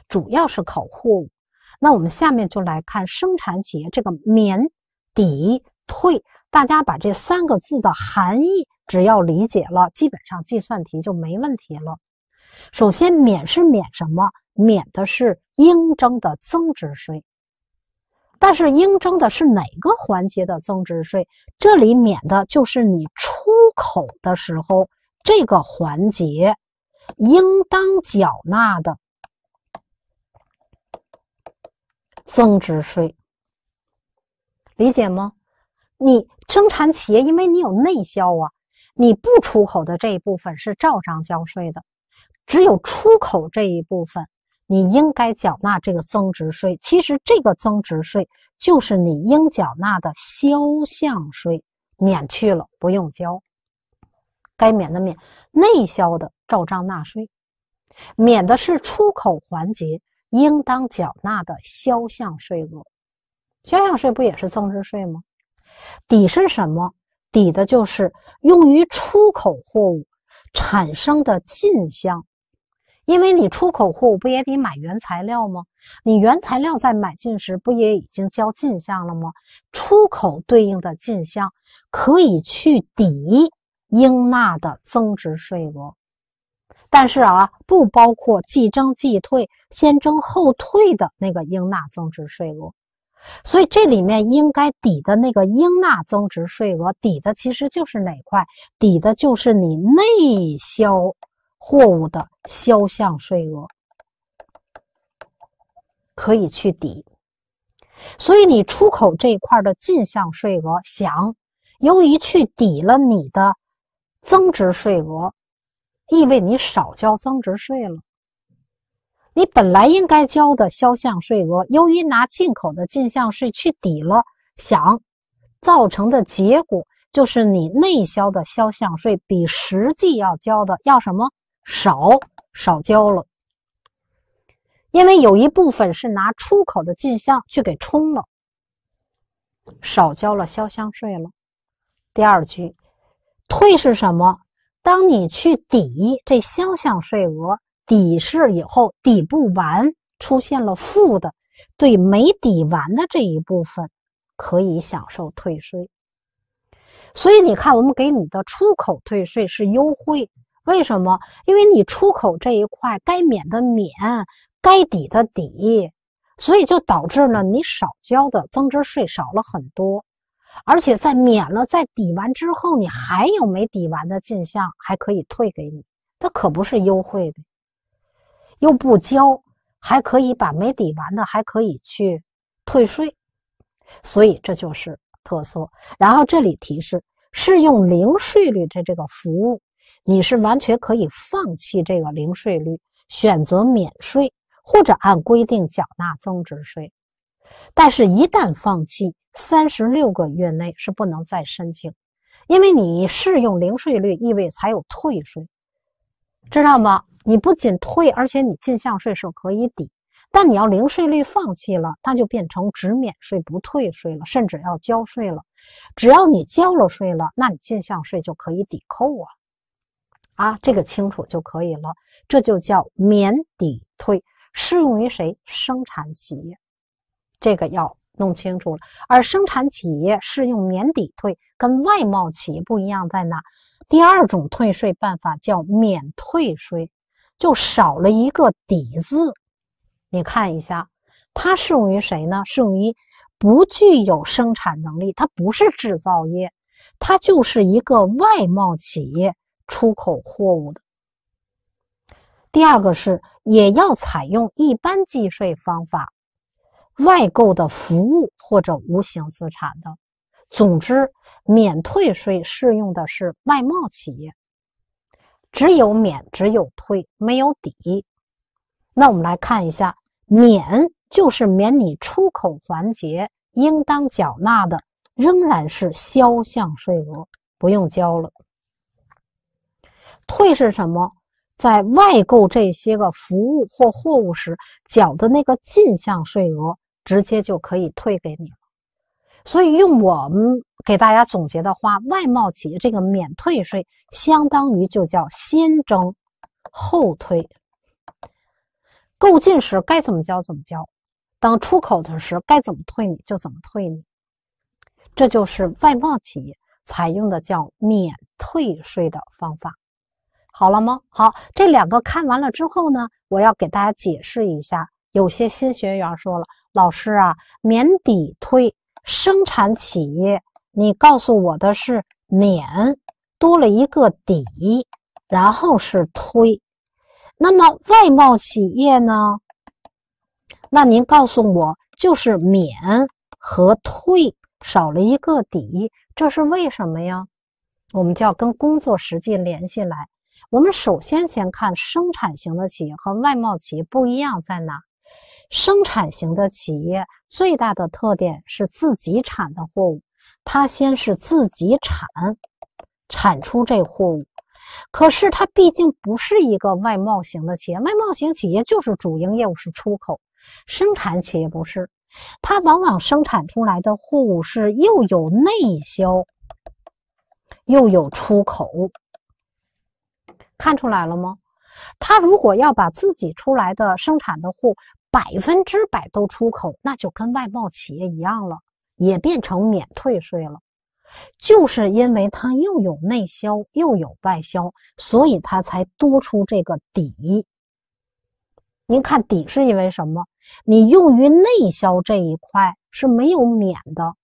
主要是考货物。那我们下面就来看生产企业这个免抵退。大家把这三个字的含义只要理解了，基本上计算题就没问题了。首先，免是免什么？免的是应征的增值税。但是应征的是哪个环节的增值税？这里免的就是你出口的时候这个环节应当缴纳的增值税，理解吗？你。生产企业，因为你有内销啊，你不出口的这一部分是照章交税的，只有出口这一部分，你应该缴纳这个增值税。其实这个增值税就是你应缴纳的销项税免去了，不用交。该免的免，内销的照章纳税，免的是出口环节应当缴纳的销项税额，销项税不也是增值税吗？抵是什么？抵的就是用于出口货物产生的进项，因为你出口货物不也得买原材料吗？你原材料在买进时不也已经交进项了吗？出口对应的进项可以去抵应纳的增值税额，但是啊，不包括即征即退、先征后退的那个应纳增值税额。所以这里面应该抵的那个应纳增值税额，抵的其实就是哪块？抵的就是你内销货物的销项税额，可以去抵。所以你出口这一块的进项税额，想由于去抵了你的增值税额，意味你少交增值税了。你本来应该交的销项税额，由于拿进口的进项税去抵了，想造成的结果就是你内销的销项税比实际要交的要什么少，少交了，因为有一部分是拿出口的进项去给冲了，少交了销项税了。第二句，退是什么？当你去抵这销项税额。抵是以后，抵不完出现了负的，对没抵完的这一部分可以享受退税。所以你看，我们给你的出口退税是优惠，为什么？因为你出口这一块该免的免，该抵的抵，所以就导致了你少交的增值税少了很多，而且在免了在抵完之后，你还有没抵完的进项还可以退给你，这可不是优惠的。又不交，还可以把没抵完的，还可以去退税，所以这就是特色。然后这里提示，适用零税率的这个服务，你是完全可以放弃这个零税率，选择免税或者按规定缴纳增值税。但是，一旦放弃，三十六个月内是不能再申请，因为你适用零税率，意味才有退税。知道吗？你不仅退，而且你进项税是可以抵。但你要零税率放弃了，它就变成只免税不退税了，甚至要交税了。只要你交了税了，那你进项税就可以抵扣啊！啊，这个清楚就可以了。这就叫免抵退，适用于谁？生产企业，这个要弄清楚了。而生产企业适用免抵退，跟外贸企业不一样在哪？第二种退税办法叫免退税，就少了一个抵字。你看一下，它适用于谁呢？适用于不具有生产能力，它不是制造业，它就是一个外贸企业出口货物的。第二个是也要采用一般计税方法，外购的服务或者无形资产的。总之，免退税适用的是外贸企业，只有免，只有退，没有抵。那我们来看一下，免就是免你出口环节应当缴纳的，仍然是销项税额，不用交了。退是什么？在外购这些个服务或货物时，缴的那个进项税额，直接就可以退给你了。所以用我们给大家总结的话，外贸企业这个免退税，相当于就叫先征后退。购进时该怎么交怎么交，等出口的时该怎么退你就怎么退你。这就是外贸企业采用的叫免退税的方法。好了吗？好，这两个看完了之后呢，我要给大家解释一下。有些新学员说了，老师啊，免抵退。生产企业，你告诉我的是免多了一个底，然后是推。那么外贸企业呢？那您告诉我就是免和退少了一个底，这是为什么呀？我们就要跟工作实际联系来。我们首先先看生产型的企业和外贸企业不一样在哪？生产型的企业最大的特点是自己产的货物，它先是自己产，产出这货物。可是它毕竟不是一个外贸型的企业，外贸型企业就是主营业务是出口，生产企业不是。它往往生产出来的货物是又有内销，又有出口。看出来了吗？它如果要把自己出来的生产的货，百分之百都出口，那就跟外贸企业一样了，也变成免退税了。就是因为他又有内销又有外销，所以他才多出这个底。您看底是因为什么？你用于内销这一块是没有免的，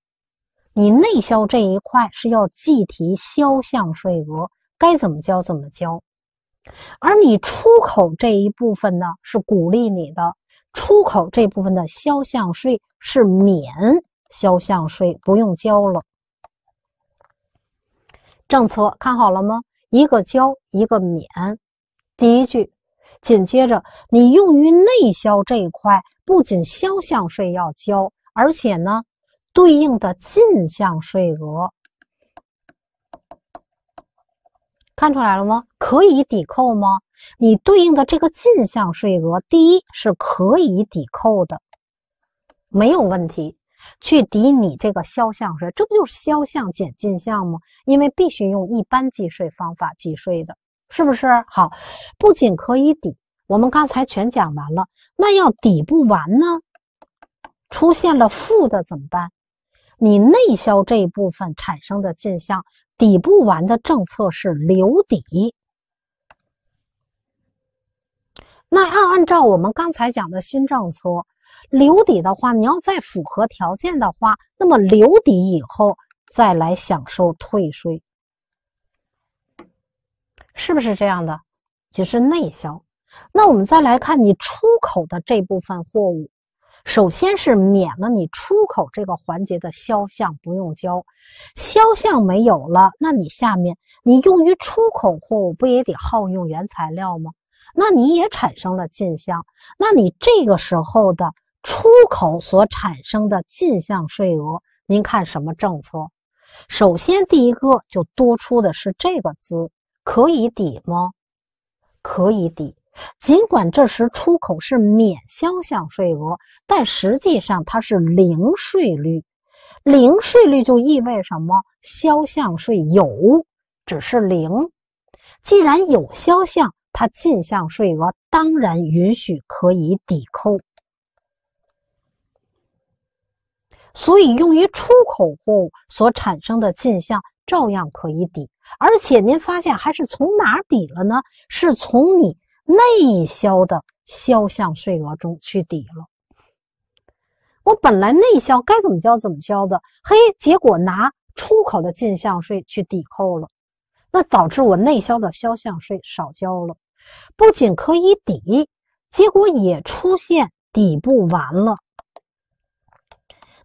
你内销这一块是要计提销项税额，该怎么交怎么交。而你出口这一部分呢，是鼓励你的。出口这部分的销项税是免销项税，不用交了。政策看好了吗？一个交，一个免。第一句，紧接着你用于内销这一块，不仅销项税要交，而且呢，对应的进项税额，看出来了吗？可以抵扣吗？你对应的这个进项税额，第一是可以抵扣的，没有问题，去抵你这个销项税，这不就是销项减进项吗？因为必须用一般计税方法计税的，是不是？好，不仅可以抵，我们刚才全讲完了。那要抵不完呢，出现了负的怎么办？你内销这一部分产生的进项抵不完的政策是留抵。那要按照我们刚才讲的新政策，留底的话，你要再符合条件的话，那么留底以后再来享受退税，是不是这样的？就是内销。那我们再来看你出口的这部分货物，首先是免了你出口这个环节的销项，不用交销项没有了，那你下面你用于出口货物不也得耗用原材料吗？那你也产生了进项，那你这个时候的出口所产生的进项税额，您看什么政策？首先第一个就多出的是这个资，可以抵吗？可以抵。尽管这时出口是免销项税额，但实际上它是零税率。零税率就意味什么？销项税有，只是零。既然有销项，它进项税额当然允许可以抵扣，所以用于出口货物所产生的进项照样可以抵。而且您发现还是从哪抵了呢？是从你内销的销项税额中去抵了。我本来内销该怎么交怎么交的，嘿，结果拿出口的进项税去抵扣了，那导致我内销的销项税少交了。不仅可以抵，结果也出现抵不完了。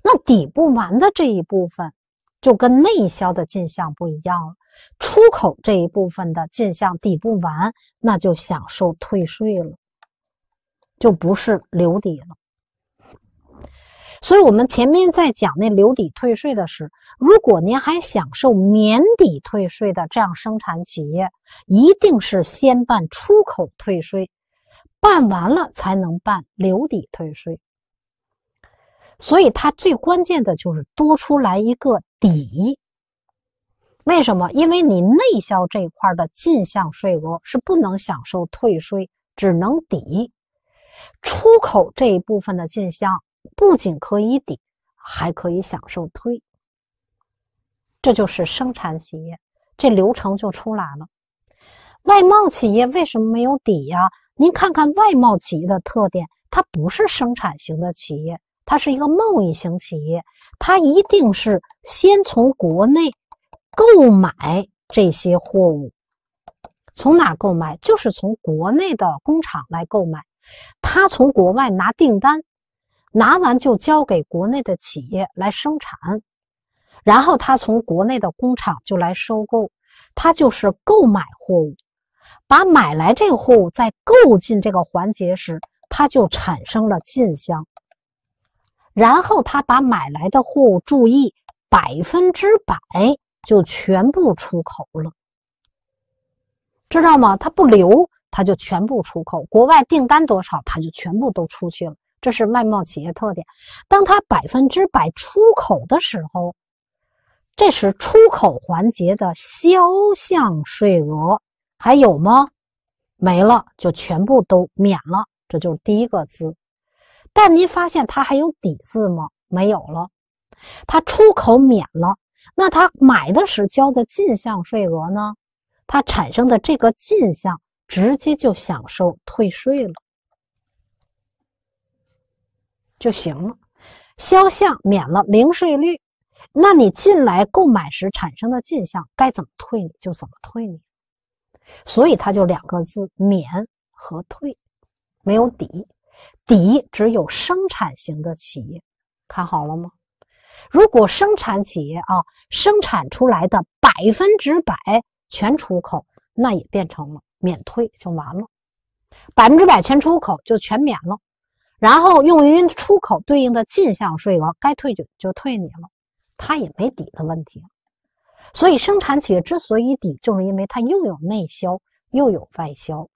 那抵不完的这一部分，就跟内销的进项不一样了。出口这一部分的进项抵不完，那就享受退税了，就不是留底了。所以，我们前面在讲那留底退税的事。如果您还享受免抵退税的这样生产企业，一定是先办出口退税，办完了才能办留底退税。所以，它最关键的就是多出来一个底。为什么？因为你内销这一块的进项税额是不能享受退税，只能抵出口这一部分的进项。不仅可以抵，还可以享受推。这就是生产企业这流程就出来了。外贸企业为什么没有抵呀？您看看外贸企业的特点，它不是生产型的企业，它是一个贸易型企业，它一定是先从国内购买这些货物，从哪购买？就是从国内的工厂来购买，它从国外拿订单。拿完就交给国内的企业来生产，然后他从国内的工厂就来收购，他就是购买货物，把买来这个货物在购进这个环节时，他就产生了进项。然后他把买来的货物注意百分之百就全部出口了，知道吗？他不留，他就全部出口，国外订单多少，他就全部都出去了。这是外贸企业特点，当它百分之百出口的时候，这时出口环节的销项税额还有吗？没了，就全部都免了，这就是第一个字。但您发现它还有底字吗？没有了，它出口免了，那它买的时交的进项税额呢？它产生的这个进项直接就享受退税了。就行了，销项免了零税率，那你进来购买时产生的进项该怎么退你就怎么退你，所以它就两个字：免和退，没有底，底只有生产型的企业，看好了吗？如果生产企业啊生产出来的百分之百全出口，那也变成了免退就完了，百分之百全出口就全免了。然后用于出口对应的进项税额该退就就退你了，它也没抵的问题。所以生产企业之所以抵，就是因为它又有内销又有外销。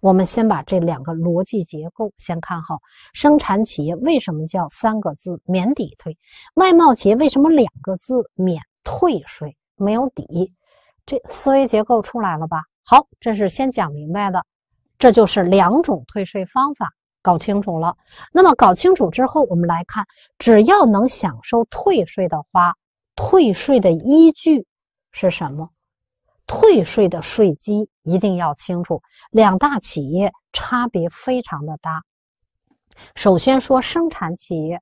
我们先把这两个逻辑结构先看好。生产企业为什么叫三个字免抵退？外贸企业为什么两个字免退税？没有抵，这思维结构出来了吧？好，这是先讲明白的，这就是两种退税方法。搞清楚了，那么搞清楚之后，我们来看，只要能享受退税的话，退税的依据是什么？退税的税基一定要清楚。两大企业差别非常的大。首先说生产企业，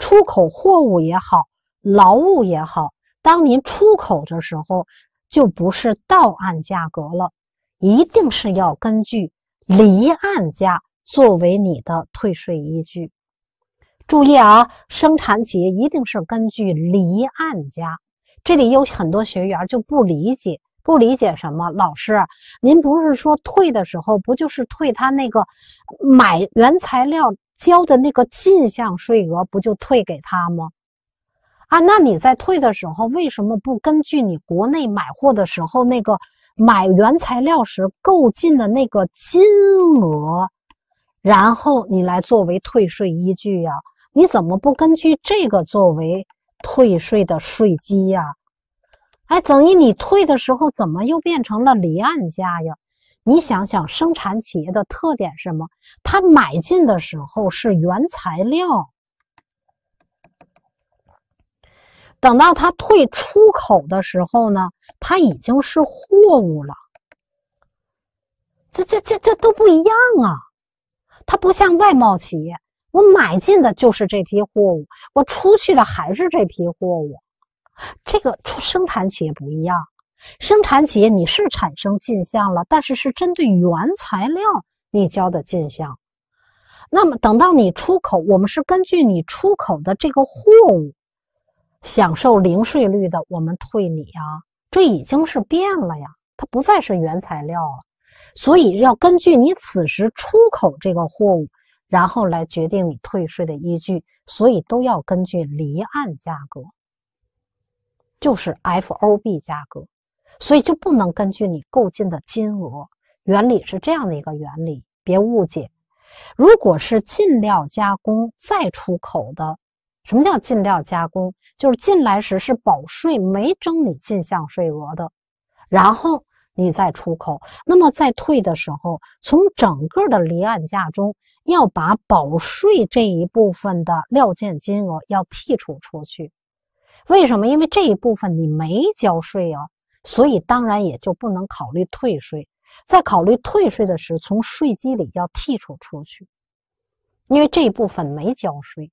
出口货物也好，劳务也好，当您出口的时候，就不是到岸价格了，一定是要根据离岸价。作为你的退税依据，注意啊，生产企业一定是根据离岸价。这里有很多学员就不理解，不理解什么？老师，您不是说退的时候不就是退他那个买原材料交的那个进项税额，不就退给他吗？啊，那你在退的时候为什么不根据你国内买货的时候那个买原材料时购进的那个金额？然后你来作为退税依据呀？你怎么不根据这个作为退税的税基呀？哎，等于你退的时候怎么又变成了离岸价呀？你想想，生产企业的特点是什么？他买进的时候是原材料，等到他退出口的时候呢，他已经是货物了。这、这、这、这都不一样啊！它不像外贸企业，我买进的就是这批货物，我出去的还是这批货物。这个出生产企业不一样，生产企业你是产生进项了，但是是针对原材料你交的进项。那么等到你出口，我们是根据你出口的这个货物享受零税率的，我们退你啊。这已经是变了呀，它不再是原材料了。所以要根据你此时出口这个货物，然后来决定你退税的依据。所以都要根据离岸价格，就是 FOB 价格。所以就不能根据你购进的金额。原理是这样的一个原理，别误解。如果是进料加工再出口的，什么叫进料加工？就是进来时是保税，没征你进项税额的，然后。你再出口，那么在退的时候，从整个的离岸价中要把保税这一部分的料件金额要剔除出去。为什么？因为这一部分你没交税哦，所以当然也就不能考虑退税。在考虑退税的时，从税基里要剔除出去，因为这一部分没交税。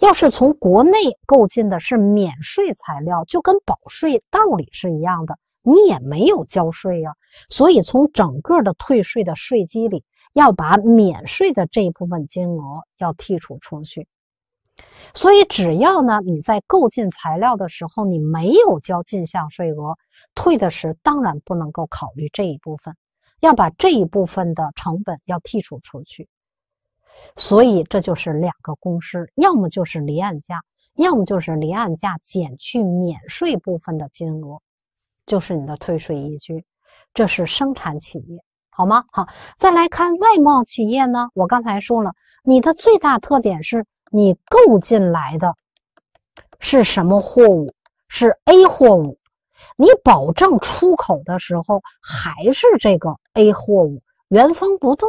要是从国内购进的是免税材料，就跟保税道理是一样的。你也没有交税呀，所以从整个的退税的税基里要把免税的这一部分金额要剔除出去。所以只要呢你在购进材料的时候你没有交进项税额，退的时当然不能够考虑这一部分，要把这一部分的成本要剔除出去。所以这就是两个公式，要么就是离岸价，要么就是离岸价减去免税部分的金额。就是你的退税依据，这是生产企业，好吗？好，再来看外贸企业呢？我刚才说了，你的最大特点是你购进来的是什么货物？是 A 货物，你保证出口的时候还是这个 A 货物原封不动。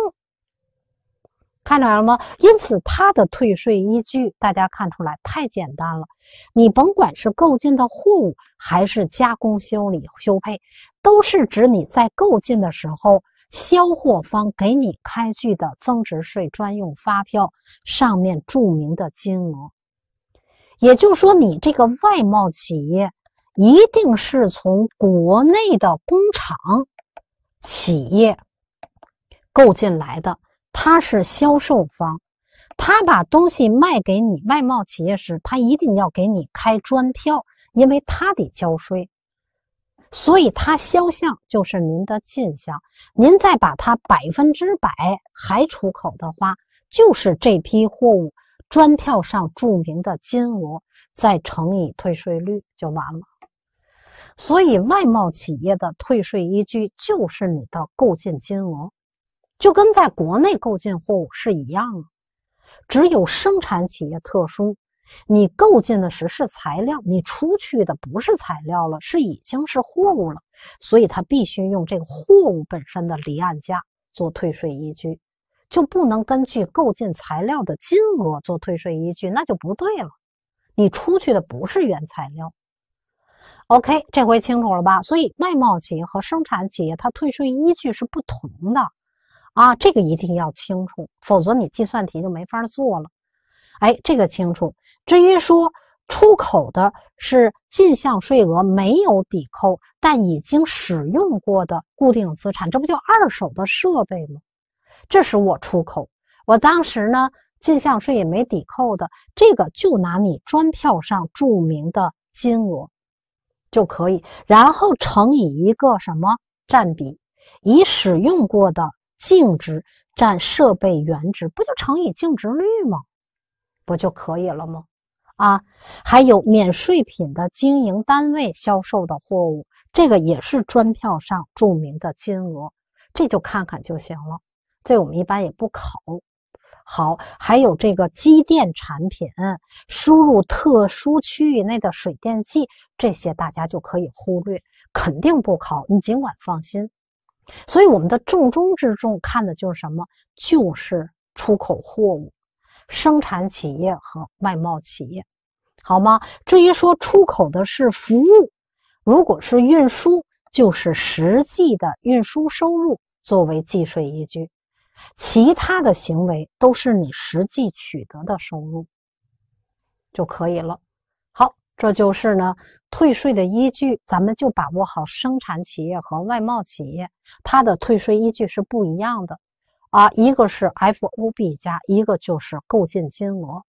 看出来了吗？因此，它的退税依据大家看出来太简单了。你甭管是购进的货物，还是加工修理修配，都是指你在购进的时候，销货方给你开具的增值税专用发票上面注明的金额。也就是说，你这个外贸企业一定是从国内的工厂企业购进来的。他是销售方，他把东西卖给你外贸企业时，他一定要给你开专票，因为他得交税，所以他销项就是您的进项。您再把它百分之百还出口的话，就是这批货物专票上注明的金额再乘以退税率就完了。所以外贸企业的退税依据就是你的购进金额。就跟在国内购进货物是一样，只有生产企业特殊，你购进的是是材料，你出去的不是材料了，是已经是货物了，所以他必须用这个货物本身的离岸价做退税依据，就不能根据购进材料的金额做退税依据，那就不对了。你出去的不是原材料。OK，这回清楚了吧？所以外贸企业和生产企业它退税依据是不同的。啊，这个一定要清楚，否则你计算题就没法做了。哎，这个清楚。至于说出口的是进项税额没有抵扣，但已经使用过的固定资产，这不就二手的设备吗？这是我出口，我当时呢，进项税也没抵扣的，这个就拿你专票上注明的金额就可以，然后乘以一个什么占比，已使用过的。净值占设备原值，不就乘以净值率吗？不就可以了吗？啊，还有免税品的经营单位销售的货物，这个也是专票上注明的金额，这就看看就行了。这我们一般也不考。好，还有这个机电产品、输入特殊区域内的水电气，这些大家就可以忽略，肯定不考，你尽管放心。所以，我们的重中之重看的就是什么？就是出口货物生产企业和外贸企业，好吗？至于说出口的是服务，如果是运输，就是实际的运输收入作为计税依据，其他的行为都是你实际取得的收入就可以了。好，这就是呢。退税的依据，咱们就把握好生产企业和外贸企业，它的退税依据是不一样的，啊，一个是 F O B 加，一个就是购进金额。